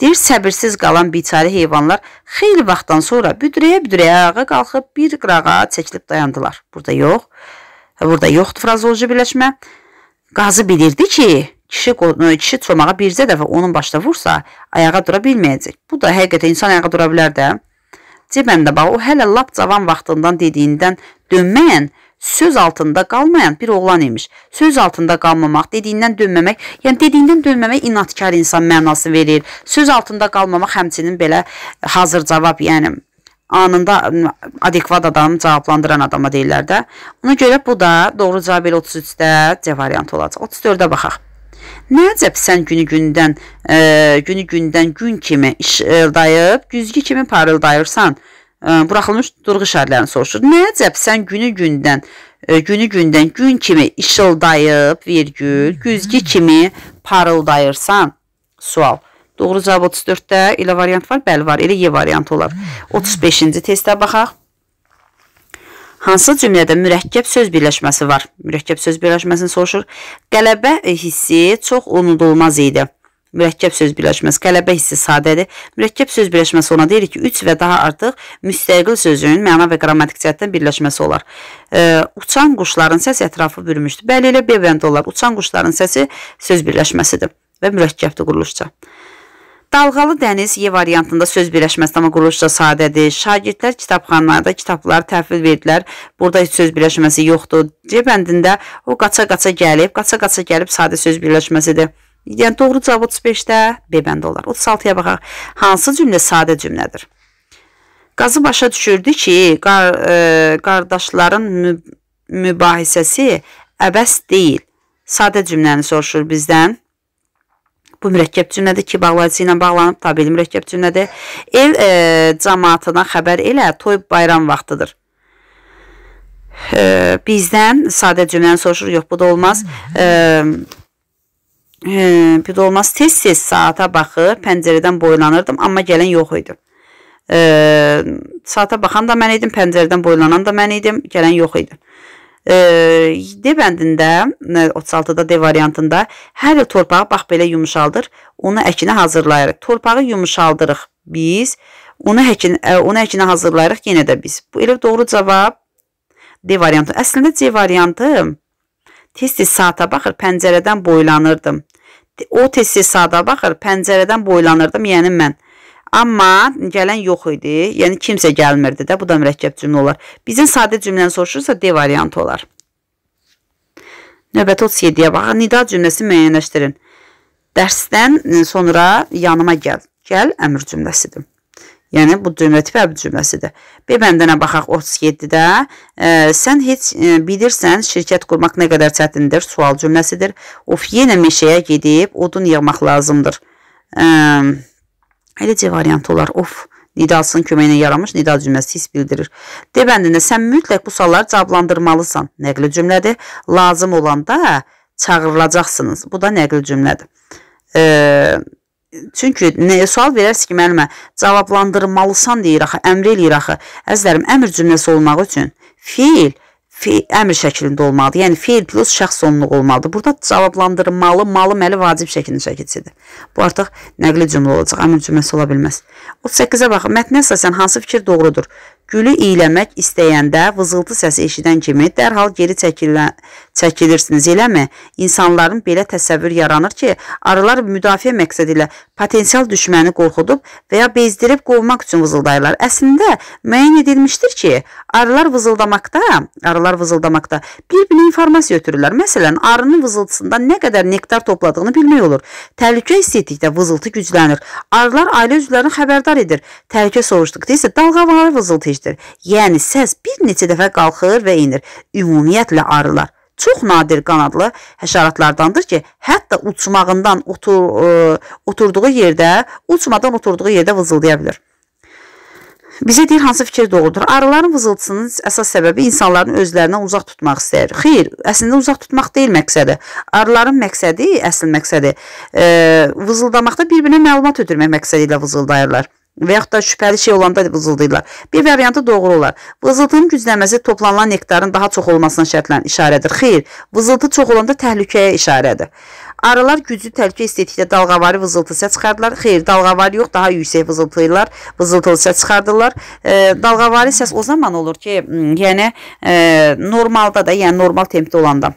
Deyir, səbirsiz qalan biçarə heyvanlar xeyli vaxtdan sonra büdrəyə-büdrəyə ayağa qalxıb bir qırağa çəkilib dayandılar. Burada yox, burada yoxdur frazoloji birləşmə. Qazı bilirdi ki, kişi e, kişi çomağa bircə dəfə onun başına vursa, ayağa dura bilməyəcək. Bu da həqiqətən insan ayağa dura bilər də. Cəbəndə bax, o hələ lap cavan vaxtından dediyindən dönməyən söz altında qalmayan bir oğlan imiş. Söz altında qalmamaq, dediyindən dönməmək, yəni dediyindən dönməmək inatkar insan mənası verir. Söz altında qalmamaq həmçinin belə e, hazır cavab, yəni anında adekvat adam cavablandıran adama deyirlər də. Ona görə bu da doğru cavab elə 33-də C variantı olacaq. 34-də baxaq. Nə əcəb sən günü gündən, e, günü gündən gün kimi işıldayıb, güzgü kimi parıldayırsan buraxılmış durğu işarələrini soruşur. Nəcəb sən günü gündən günü gündən gün kimi işıldayıb, vergül, güzgü kimi parıldayırsan? Sual. Doğru cavab 34-də elə variant var, bəli var, elə Y variantı olar. 35-ci testə baxaq. Hansı cümlədə mürəkkəb söz birləşməsi var? Mürəkkəb söz birləşməsini soruşur. Qələbə hissi çox unudulmaz idi mürəkkəb söz birləşməsi. Qələbə hissi sadədir. Mürəkkəb söz birləşməsi ona deyilir ki, 3 və daha artıq müstəqil sözün məna və qrammatik cəhətdən birləşməsi olar. E, uçan quşların səsi ətrafı bürümüşdür. Bəli, elə B variantı olar. Uçan quşların səsi söz birləşməsidir və mürəkkəbdir quruluşca. Dalğalı dəniz Y variantında söz birləşməsi amma quruluşca sadədir. Şagirdlər kitabxanalarda kitabları təhvil verdilər. Burada heç söz birləşməsi yoxdur. C bəndində o qaça-qaça gəlib, qaça-qaça gəlib sadə söz birləşməsidir. Yəni doğru cavab 35-də B bəndi olar. 36-ya baxaq. Hansı cümlə sadə cümlədir? Qazı başa düşürdü ki, qar, ə, e, qardaşların mü mübahisəsi əbəs deyil. Sadə cümləni soruşur bizdən. Bu mürəkkəb cümlədir ki, bağlayıcı ilə bağlanıb tabeli mürəkkəb cümlədir. El ə, e, cəmaatına xəbər elə toy bayram vaxtıdır ə, e, bizdən sadə cümləni soruşur, yox bu da olmaz. Ə, e, bir də olmaz tez-tez saata baxır, pəncərədən boylanırdım, amma gələn yox idi. E, saata baxan da mən idim, pəncərədən boylanan da mən idim, gələn yox idi. E, D bəndində 36-da D variantında hər il torpağı bax belə yumşaldır, onu əkinə hazırlayırıq. Torpağı yumşaldırıq biz, onu əkinə, e, onu əkinə hazırlayırıq yenə də biz. Bu elə doğru cavab D variantı. Əslində C variantı tez-tez saata baxır, pəncərədən boylanırdım. O tez saata baxır, pəncərədən boylanırdım, yəni mən. Amma gələn yox idi, yəni kimsə gəlmirdi də, bu da mürəkkəb cümlə olar. Bizim sadə cümləni soruşursa D variantı olar. Növbəti 37-yə baxın, nida cümləsi müəyyənləşdirin. Dərsdən sonra yanıma gəl. Gəl əmr cümləsidir. Yəni bu cümlə tipi əbd cümləsidir. B bəndənə baxaq 37-də. E, sən heç e, bilirsən şirkət qurmaq nə qədər çətindir? Sual cümləsidir. Of, yenə meşəyə gedib odun yığmaq lazımdır. E, elə C variantı olar. Of, nidasının köməyinə yaramış nida cümləsi his bildirir. D bəndində sən mütləq bu sualları cavablandırmalısan. Nəqli cümlədir. Lazım olanda çağırılacaqsınız. Bu da nəqli cümlədir. E, Çünki nə sual verərsiz ki, müəllimə, cavablandırmalısan deyir axı, əmr eləyir axı. Əzizlərim, əmr cümləsi olmaq üçün fiil fi əmr şəklində olmalıdır. Yəni fiil plus şəxs sonluğu olmalıdır. Burada cavablandırmalı, malı, məli vacib şəklində şəkilçidir. Bu artıq nəqli cümlə olacaq, əmr cümləsi ola bilməz. 38-ə baxın. Mətnə əsasən hansı fikir doğrudur? Gülü iyləmək istəyəndə vızıltı səsi eşidən kimi dərhal geri çəkilə, çəkilirsiniz, eləmi? İnsanların belə təsəvvür yaranır ki, arılar müdafiə məqsədi ilə potensial düşməni qorxudub və ya bezdirib qovmaq üçün vızıldayırlar. Əslində müəyyən edilmişdir ki, arılar vızıldamaqda, arılar vızıldamaqda bir-birinə informasiya ötürürlər. Məsələn, arının vızıltısından nə qədər nektar topladığını bilmək olur. Təhlükə hiss etdikdə vızıltı güclənir. Arılar ailə üzvlərini xəbərdar edir. Təhlükə soruşduqda isə dalğalar vızıltı eşidir deməkdir. Yəni səs bir neçə dəfə qalxır və enir. Ümumiyyətlə arılar çox nadir qanadlı həşəratlardandır ki, hətta uçmağından otur, ə, e, oturduğu yerdə, uçmadan oturduğu yerdə vızıldaya bilir. Bizə deyir hansı fikir doğrudur? Arıların vızıltısının əsas səbəbi insanların özlərindən uzaq tutmaq istəyir. Xeyr, əslində uzaq tutmaq deyil məqsədi. Arıların məqsədi, əsl məqsədi, ə, e, vızıldamaqda bir-birinə məlumat ötürmək məqsədi ilə vızıldayırlar və yaxud da şübhəli şey olanda vızıldayırlar. Bir variantı doğru olar. Vızıltının güclənməsi toplanılan nektarın daha çox olmasına şərtlən işarədir. Xeyr, vızıltı çox olanda təhlükəyə işarədir. Arılar güclü təhlükə istədikdə dalğavarı vızıltıya çıxardılar. Xeyr, dalğavarı yox, daha yüksək vızıltıyırlar, vızıltıya çıxardılar. E, dalğavarı səs o zaman olur ki, yəni e, normalda da, yəni normal tempdə olanda.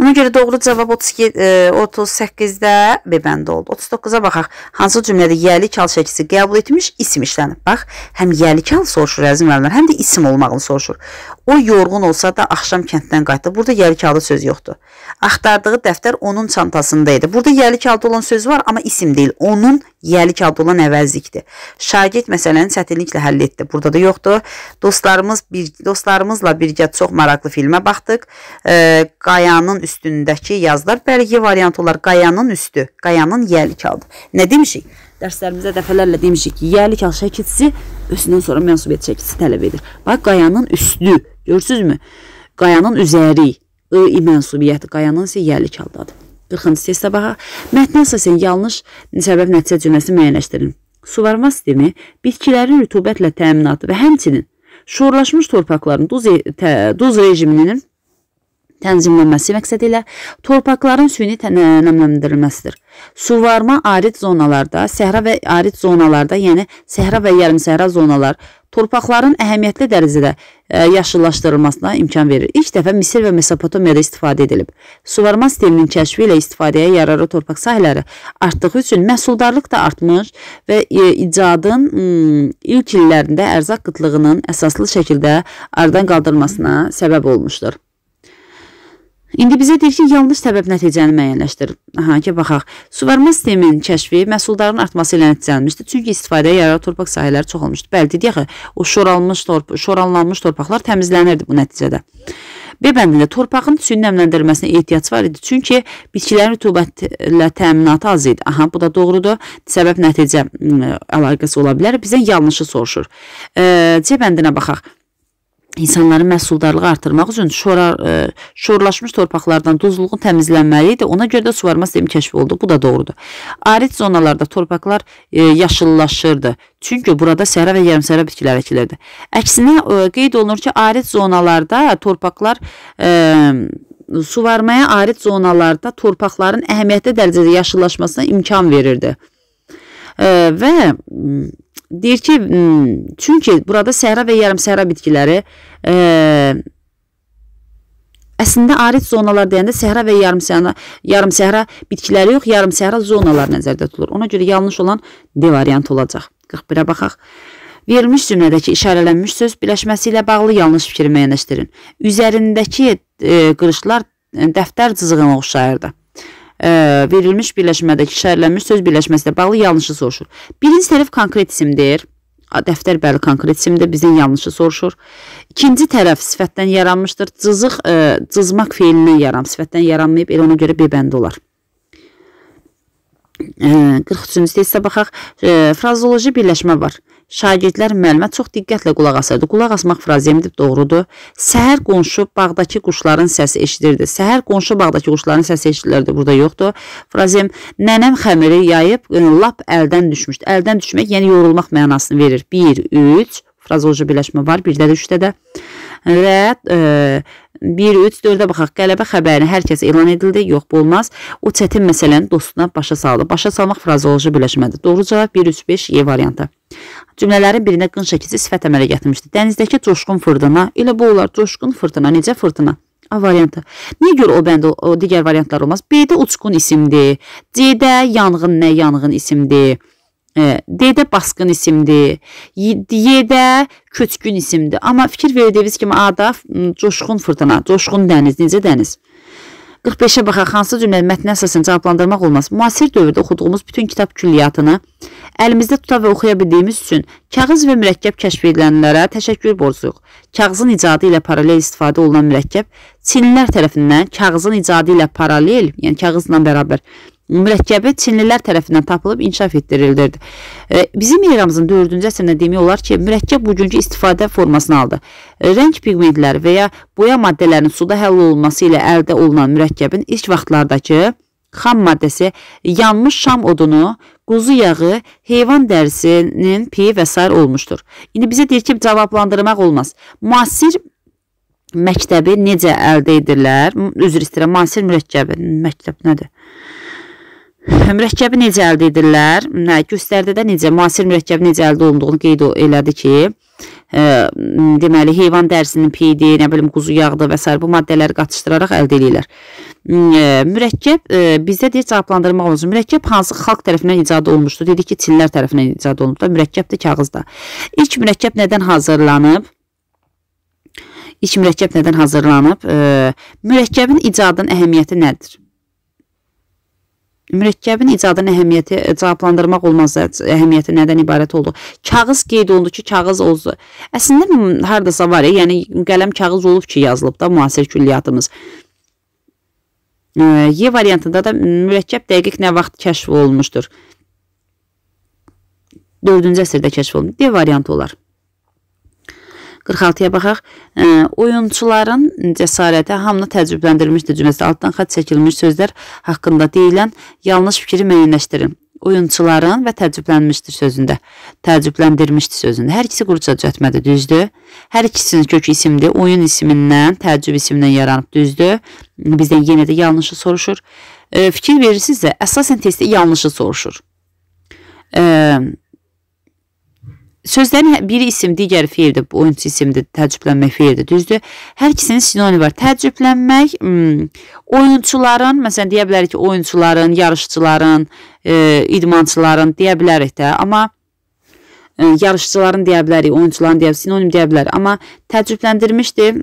Ona görə doğru cavab 37, 38-də e, B bəndi oldu. 39-a baxaq. Hansı cümlədə yəli kal şəkisi qəbul etmiş, isim işlənib. Bax, həm yəli kal soruşur əzim müəllimlər, həm də isim olmağını soruşur. O yorğun olsa da axşam kənddən qayıtdı. Burada yəli kalda söz yoxdur. Axtardığı dəftər onun çantasında idi. Burada yəli kalda olan söz var, amma isim deyil. Onun Yiyəli Kabulan əvəzlikdir. Şagird məsələni çətinliklə həll etdi. Burada da yoxdur. Dostlarımız bir dostlarımızla birgə çox maraqlı filmə baxdıq. E, qayanın üstündəki yazılar bəlkə variant olar. Qayanın üstü, qayanın yiyəli kaldı. Nə demişik? Dərslərimizdə dəfələrlə demişik ki, yiyəli kal şəkilçisi özündən sonra mənsubiyyət şəkilçisi tələb edir. Bax qayanın üstü, görürsüzmü? Qayanın üzəri, ı məsubiyyəti qayanın isə yiyəli kaldadır. 40-cı test sabaha mətnə əsasən yalnız səbəb-nəticə cümləsi müəyyənləşdirin. Suvarma sistemi bitkilərin rütubətlə təminatı və həmçinin şorlaşmış torpaqların duz, e, tə, duz rejiminin tənzimlənməsi məqsədi ilə torpaqların süni nəmləndirilməsidir. Suvarma arid zonalarda, səhra və arid zonalarda, yəni səhra və yarımsəhra zonalar torpaqların əhəmiyyətli dərəcədə e, yaşıllaşdırılmasına imkan verir. İlk dəfə Misir və Mesopotamiyada istifadə edilib. Suvarma sisteminin kəşfi ilə istifadəyə yararlı torpaq sahələri artdığı üçün məhsuldarlıq da artmış və e, icadın hmm, ilk illərində ərzaq qıtlığının əsaslı şəkildə aradan qaldırılmasına səbəb olmuşdur. İndi bizə deyir ki, yanlış səbəb nəticəni müəyyənləşdir. Aha, ki baxaq. Suvarma sisteminin kəşfi məhsuldarın artması ilə nəticələnmişdi. Çünki istifadəyə yararlı torpaq sahələri çoxalmışdı. Bəli, dedik axı, o şoralmış torp şoranlanmış torpaqlar təmizlənirdi bu nəticədə. B bəndində torpağın suyun nəmləndirilməsinə ehtiyac var idi. Çünki bitkilərin rütubətlə təminatı az idi. Aha, bu da doğrudur. Səbəb nəticə ə, əlaqəsi ola bilər. Bizə yanlışı soruşur. C bəndinə baxaq insanların məhsuldarlığı artırmaq üçün şorar, ə, e, şorlaşmış torpaqlardan duzluğun təmizlənməli idi. Ona görə də suvarma sistemi kəşf oldu. Bu da doğrudur. Arid zonalarda torpaqlar ə, e, yaşıllaşırdı. Çünki burada sərə və yarımsərə bitkilər əkilirdi. Əksinə ə, e, qeyd olunur ki, arid zonalarda torpaqlar ə, suvarmaya arid zonalarda torpaqların əhəmiyyətli dərəcədə yaşıllaşmasına imkan verirdi. Və deyir ki, hmm, çünki burada səhra və yarımsəhra bitkiləri e, əslində arid zonalar deyəndə səhra və yarımsəhra yarımsəhra bitkiləri yox, yarımsəhra zonalar nəzərdə tutulur. Ona görə yanlış olan D variantı olacaq. 41-ə baxaq. Verilmiş cümlədəki işarələnmiş söz birləşməsi ilə bağlı yanlış fikri müəyyənləşdirin. Üzərindəki e, qırışlar e, dəftər cızığına oxşayırdı ə, e, verilmiş birləşmədəki şərlənmiş söz birləşməsi ilə bağlı yanlışı soruşur. Birinci tərəf konkret isimdir. Dəftər bəli konkret isimdir, bizdən yanlışı soruşur. İkinci tərəf sifətdən yaranmışdır. Cızıq ə, e, cızmaq feilindən yaram, sifətdən yaranmayıb, elə ona görə B bəndi olar. 43-cü e, testə baxaq. Frazoloji birləşmə var. Şagirdlər müəllimə çox diqqətlə qulaq asırdı. Qulaq asmaq frazemdir, doğrudur. Səhər qonşu bağdakı quşların səsi eşidirdi. Səhər qonşu bağdakı quşların səsi eşidilirdi, burada yoxdur. Frazem nənəm xəmiri yayıb e, lap əldən düşmüşdü. Əldən düşmək, yəni yorulmaq mənasını verir. 1 3 frazoloji birləşmə var, 1-də də 3-də də. Və e, 1-3-4-də baxaq. Qələbə xəbərini hər kəs elan edildi. Yox, bu olmaz. O çətin məsələni dostuna başa saldı. Başa salmaq frazoloji birləşmədir. Doğru cavab 1-3-5 Y variantı. Cümlələrin birinə qın şəkisi sifət əmələ gətirmişdi. Dənizdəki coşqun fırtına, elə bu olar coşqun fırtına, necə fırtına? A variantı. Niyə görə o bəndə o digər variantlar olmaz? B-də uçqun isimdir. C-də yanğın nə yanğın isimdir. E, D-də basqın isimdir. Y-də köçkün isimdir. Amma fikir verdiyiniz kimi A-da coşqun fırtına, coşqun dəniz, necə dəniz? 45-ə baxaq hansı cümlə mətnə əsasən cavablandırmaq olmaz. Müasir dövrdə oxuduğumuz bütün kitab külliyyatını Əlimizdə tuta və oxuya bildiyimiz üçün kağız və mürəkkəb kəşf edilənlərə təşəkkür borcluyuq. Kağızın icadı ilə paralel istifadə olunan mürəkkəb Çinlilər tərəfindən kağızın icadı ilə paralel, yəni kağızla bərabər mürəkkəbi Çinlilər tərəfindən tapılıb inkişaf etdirildi. E, bizim eramızın 4-cü əsrində demək olar ki, mürəkkəb bugünkü istifadə formasını aldı. E, rəng pigmentləri və ya boya maddələrinin suda həll olunması ilə əldə olunan mürəkkəbin ilk vaxtlardakı xam maddəsi, yanmış şam odunu, quzu yağı, heyvan dərisinin piyi və s. olmuşdur. İndi bizə deyir ki, cavablandırmaq olmaz. Müasir məktəbi necə əldə edirlər? Üzr istəyirəm, müasir mürəkkəbi məktəb nədir? Mürəkkəbi necə əldə edirlər? Nə göstərdi də necə müasir mürəkkəb necə əldə olunduğunu qeyd elədi ki, ə, deməli heyvan dərisinin peydi, nə bilim quzu yağdı və s. bu maddələri qatışdıraraq əldə edirlər. Ə, mürəkkəb ə, bizdə deyə cavablandırmaq lazım. Mürəkkəb hansı xalq tərəfindən icad olmuşdu? Dedik ki, Çinlər tərəfindən icad olunub da mürəkkəb də kağızda. İlk mürəkkəb nədən hazırlanıb? İç mürəkkəb nədən hazırlanıb? Ə, mürəkkəbin icadının əhəmiyyəti nədir? Mürəkkəbin icadın əhəmiyyəti e, cavablandırmaq olmaz əhəmiyyəti nədən ibarət oldu. Kağız qeyd olundu ki, kağız oldu. Əslində hardasa var, ya, yəni qələm kağız olub ki, yazılıb da müasir külliyyatımız. E, y variantında da mürəkkəb dəqiq nə vaxt kəşf olunmuşdur? 4-cü əsrdə kəşf olunub. D variantı olar. 46-ya baxaq. Ə, oyunçuların cəsarəti hamını təcrübələndirmişdir cümləsi. Altdan xətt çəkilmiş sözlər haqqında deyilən yanlış fikri müəyyənləşdirin. Oyunçuların və təcrübələnmişdir sözündə. Təcrübləndirmişdir sözündə. Hər ikisi quruca düzəltmədir, düzdür? Hər ikisinin kökü isimdir. Oyun isimindən, təcrüb isimindən yaranıb, düzdür? Bizdən yenə də yanlışı soruşur. Ə, fikir verirsinizsə, əsasən testdə yanlışı soruşur. Ə, sözlərin hə, biri isim, digəri feildir. Bu oyunçu isimdir, təəccüblənmək feildir, düzdür? Hər ikisinin sinonimi var. Təəccüblənmək hmm, oyunçuların, məsələn deyə bilərik ki, oyunçuların, yarışçıların, e, idmançıların deyə bilərik də, amma e, yarışçıların deyə bilərik, oyunçuların deyə bilərik, sinonim deyə bilərik, amma təəccübləndirmişdir.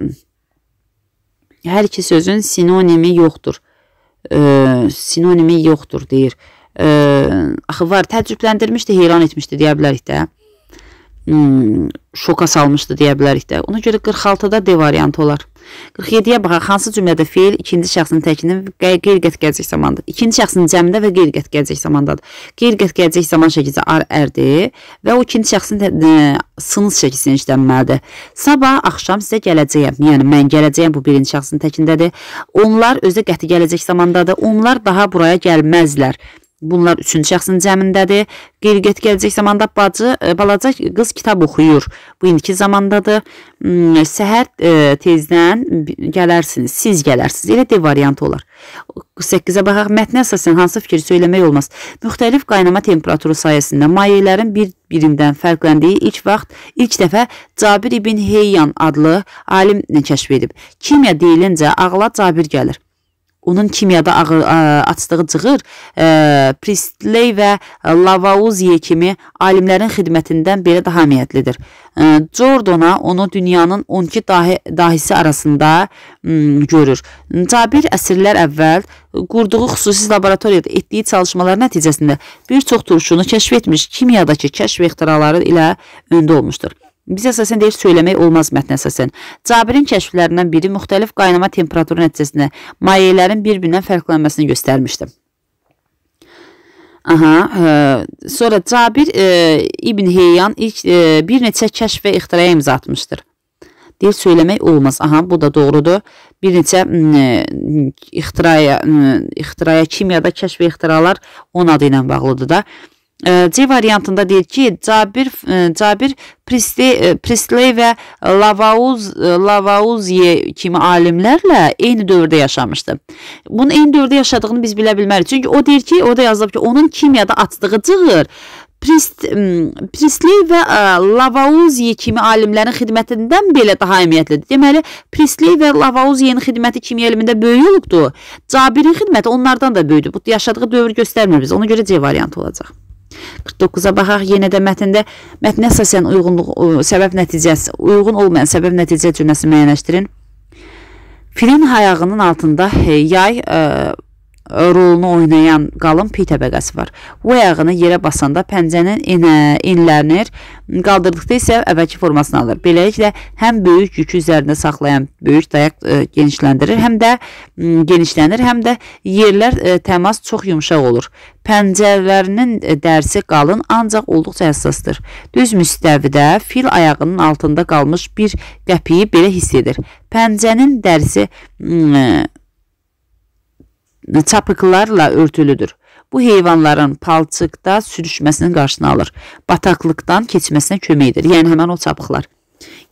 Hər iki sözün sinonimi yoxdur. E, sinonimi yoxdur deyir. E, axı var, təəccübləndirmişdir, heyran etmişdir deyə bilərik də. Hmm, şoka salmışdı deyə bilərik də. Ona görə 46-da D variantı olar. 47-yə baxaq, hansı cümlədə feil ikinci şəxsin təkinin qeyri-qət gələcək zamandır? İkinci şəxsin cəmində və qeyri-qət gələcək zamandadır. Qeyri-qət gələcək zaman şəkildə ar ərdir və o ikinci şəxsin sınız şəkildə işlənməlidir. Sabah axşam sizə gələcəyəm. Yəni mən gələcəyəm bu birinci şəxsin təkindədir. Onlar özü qəti gələcək zamandadır. Onlar daha buraya gəlməzlər. Bunlar üçüncü şəxsin cəmindədir. Qeyri-qət gələcək zamanda bacı, e, balaca qız kitab oxuyur. Bu indiki zamandadır. Hmm, səhər e, tezdən gələrsiniz, siz gələrsiniz. Elə D variantı olar. 8-ə baxaq, mətnə əsasən hansı fikir söyləmək olmaz. Müxtəlif qaynama temperaturu sayəsində mayələrin bir birindən fərqləndiyi ilk vaxt ilk dəfə Cabir ibn Heyyan adlı alim kəşf edib. Kimya deyilincə ağla Cabir gəlir onun kimyada ağır, ə, açdığı cığır ə, Prisley və Lavauziye kimi alimlərin xidmətindən belə daha əhəmiyyətlidir. Ə, Jordana onu dünyanın 12 dahi, dahisi arasında ə, görür. Cabir əsrlər əvvəl qurduğu xüsusi laboratoriyada etdiyi çalışmalar nəticəsində bir çox turşunu kəşf etmiş, kimyadakı kəşf ixtiraları ilə öndə olmuşdur. Biz əsasən deyir, söyləmək olmaz mətnə əsasən. Cabirin kəşflərindən biri müxtəlif qaynama temperaturu nəticəsində mayələrin bir-birindən fərqlənməsini göstərmişdi. Aha, ə, e, sonra Cabir ə, e, İbn Heyyan ilk ə, e, bir neçə kəşf və ixtiraya imza atmışdır. Deyir, söyləmək olmaz. Aha, bu da doğrudur. Bir neçə ə, ixtiraya, ə, ixtiraya kimyada kəşf və ixtiralar onun adı ilə bağlıdır da. Ə, C variantında deyir ki, Cabir e, Cabir Prisli, e, Prisley və Lavauz e, Lavauziye kimi alimlərlə eyni dövrdə yaşamışdı. Bunun eyni dövrdə yaşadığını biz bilə bilmərik. Çünki o deyir ki, orada yazılıb ki, onun kimyada atdığı cığır Prist, Prisli və Lavauziye kimi alimlərin xidmətindən belə daha əhəmiyyətlidir. Deməli, Prisli və Lavauziyenin xidməti kimya elmində böyük olubdu. Cabirin xidməti onlardan da böyükdür. Bu yaşadığı dövr göstərmir biz. Ona görə C variantı olacaq. 49-a baxaq. Yenə də mətndə mətnə əsasən uyğunluq səbəb nəticəsi, uyğun olmayan səbəb nəticə cümləsini müəyyənləşdirin. Filin ayağının altında yay ə, rolunu oynayan qalın piy təbəqəsi var. Bu ayağını yerə basanda pəncənin enə, enlənir, qaldırdıqda isə əvvəlki formasını alır. Beləliklə həm böyük yükü üzərində saxlayan böyük dayaq ə, e, genişləndirir, həm də ə, genişlənir, həm də yerlər ə, e, təmas çox yumşaq olur. Pəncələrinin e, dərsi qalın, ancaq olduqca həssasdır. Düz müstəvidə fil ayağının altında qalmış bir qəpiyi belə hiss edir. Pəncənin dərsi ə, çapıqlarla örtülüdür. Bu heyvanların palçıqda sürüşməsinin qarşısını alır. Bataqlıqdan keçməsinə kömək edir. Yəni həmin o çapıqlar.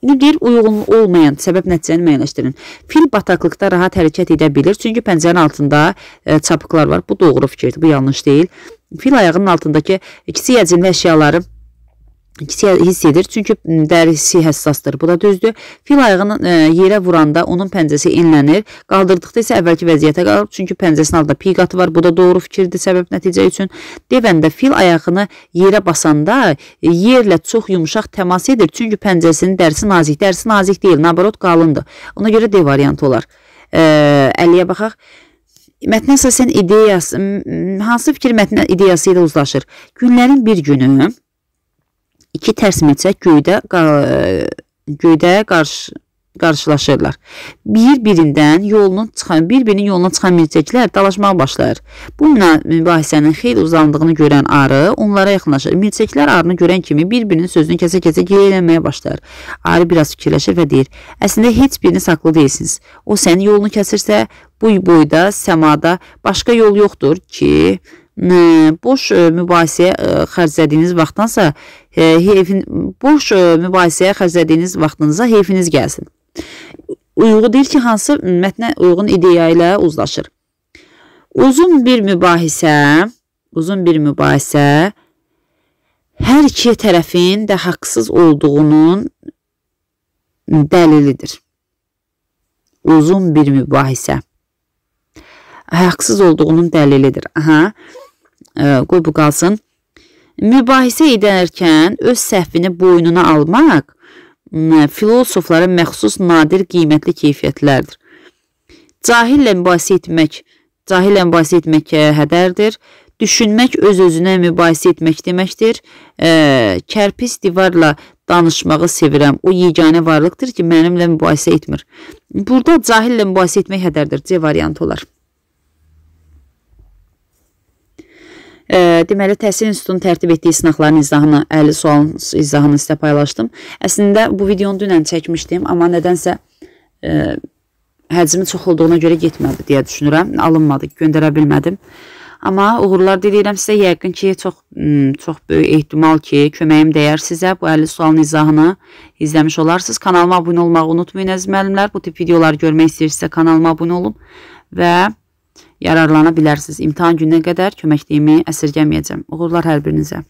İndi deyir uyğun olmayan səbəb nəticəni müəyyənləşdirin. Fil bataqlıqda rahat hərəkət edə bilir, çünki pəncənin altında ə, e, çapıqlar var. Bu doğru fikirdir, bu yanlış deyil. Fil ayağının altındakı kiçik həcmli əşyaları hiss edir. Çünki dərisi həssasdır. Bu da düzdür. Fil ayağının e, yerə vuranda onun pəncəsi enlənir. Qaldırdıqda isə əvvəlki vəziyyətə qalır. Çünki pəncəsinin altında piy qatı var. Bu da doğru fikirdir səbəb nəticə üçün. Devəndə fil ayağını yerə basanda yerlə çox yumşaq təmas edir. Çünki pəncəsinin dərisi nazik, dərisi nazik deyil, naborot qalındır. Ona görə D variantı olar. E, 50-yə baxaq. Mətnə əsasən ideyası, hansı fikir mətnin ideyası ilə uzlaşır? Günlərin bir günü iki tərs milçək göydə e, göydə qarşı qarşılaşırlar. Bir-birindən yolunun çıxan, bir-birinin yoluna çıxan milçəklər dalaşmağa başlayır. Bu mübahisənin xeyli uzandığını görən arı onlara yaxınlaşır. Milçəklər arını görən kimi bir-birinin sözünü kəsə-kəsə geyilənməyə başlayır. Arı biraz fikirləşir və deyir: "Əslində heç birini saqlı deyilsiniz. O sənin yolunu kəsirsə, bu boyda səmada başqa yol yoxdur ki, boş e, mübahisəyə e, xərclədiyiniz vaxtdansa, e, heyfin boş mübahisəyə xərclədiyiniz vaxtınıza heyfiniz gəlsin. Uyğu deyir ki, hansı mətnə uyğun ideya ilə uzlaşır. Uzun bir mübahisə, uzun bir mübahisə hər iki tərəfin də haqsız olduğunun dəlilidir. Uzun bir mübahisə haqsız olduğunun dəlilidir. Aha ə, qoy bu qalsın. Mübahisə edərkən öz səhvini boynuna almaq ə, filosoflara məxsus nadir qiymətli keyfiyyətlərdir. Cahillə mübahisə etmək, cahillə mübahisə etmək hədərdir. Düşünmək öz-özünə mübahisə etmək deməkdir. Ə, kərpis divarla danışmağı sevirəm. O yeganə varlıqdır ki, mənimlə mübahisə etmir. Burada cahillə mübahisə etmək hədərdir. C variantı olar. E, deməli, təhsil institutunun tərtib etdiyi sınaqların izahını, 50 sualın izahını sizə paylaşdım. Əslində bu videonu dünən çəkmişdim, amma nədənsə e, həcmi çox olduğuna görə getmədi deyə düşünürəm. Alınmadı, göndərə bilmədim. Amma uğurlar diləyirəm sizə. Yəqin ki, çox hmm, çox böyük ehtimal ki, köməyim dəyər sizə. Bu 50 sualın izahını izləmiş olarsınız. Kanalıma abunə olmağı unutmayın əziz müəllimlər. Bu tip videoları görmək istəyirsinizsə kanalıma abunə olun və yararlana bilərsiniz. İmtahan gününə qədər köməkdəyimi əsirgəməyəcəm. Uğurlar hər birinizə.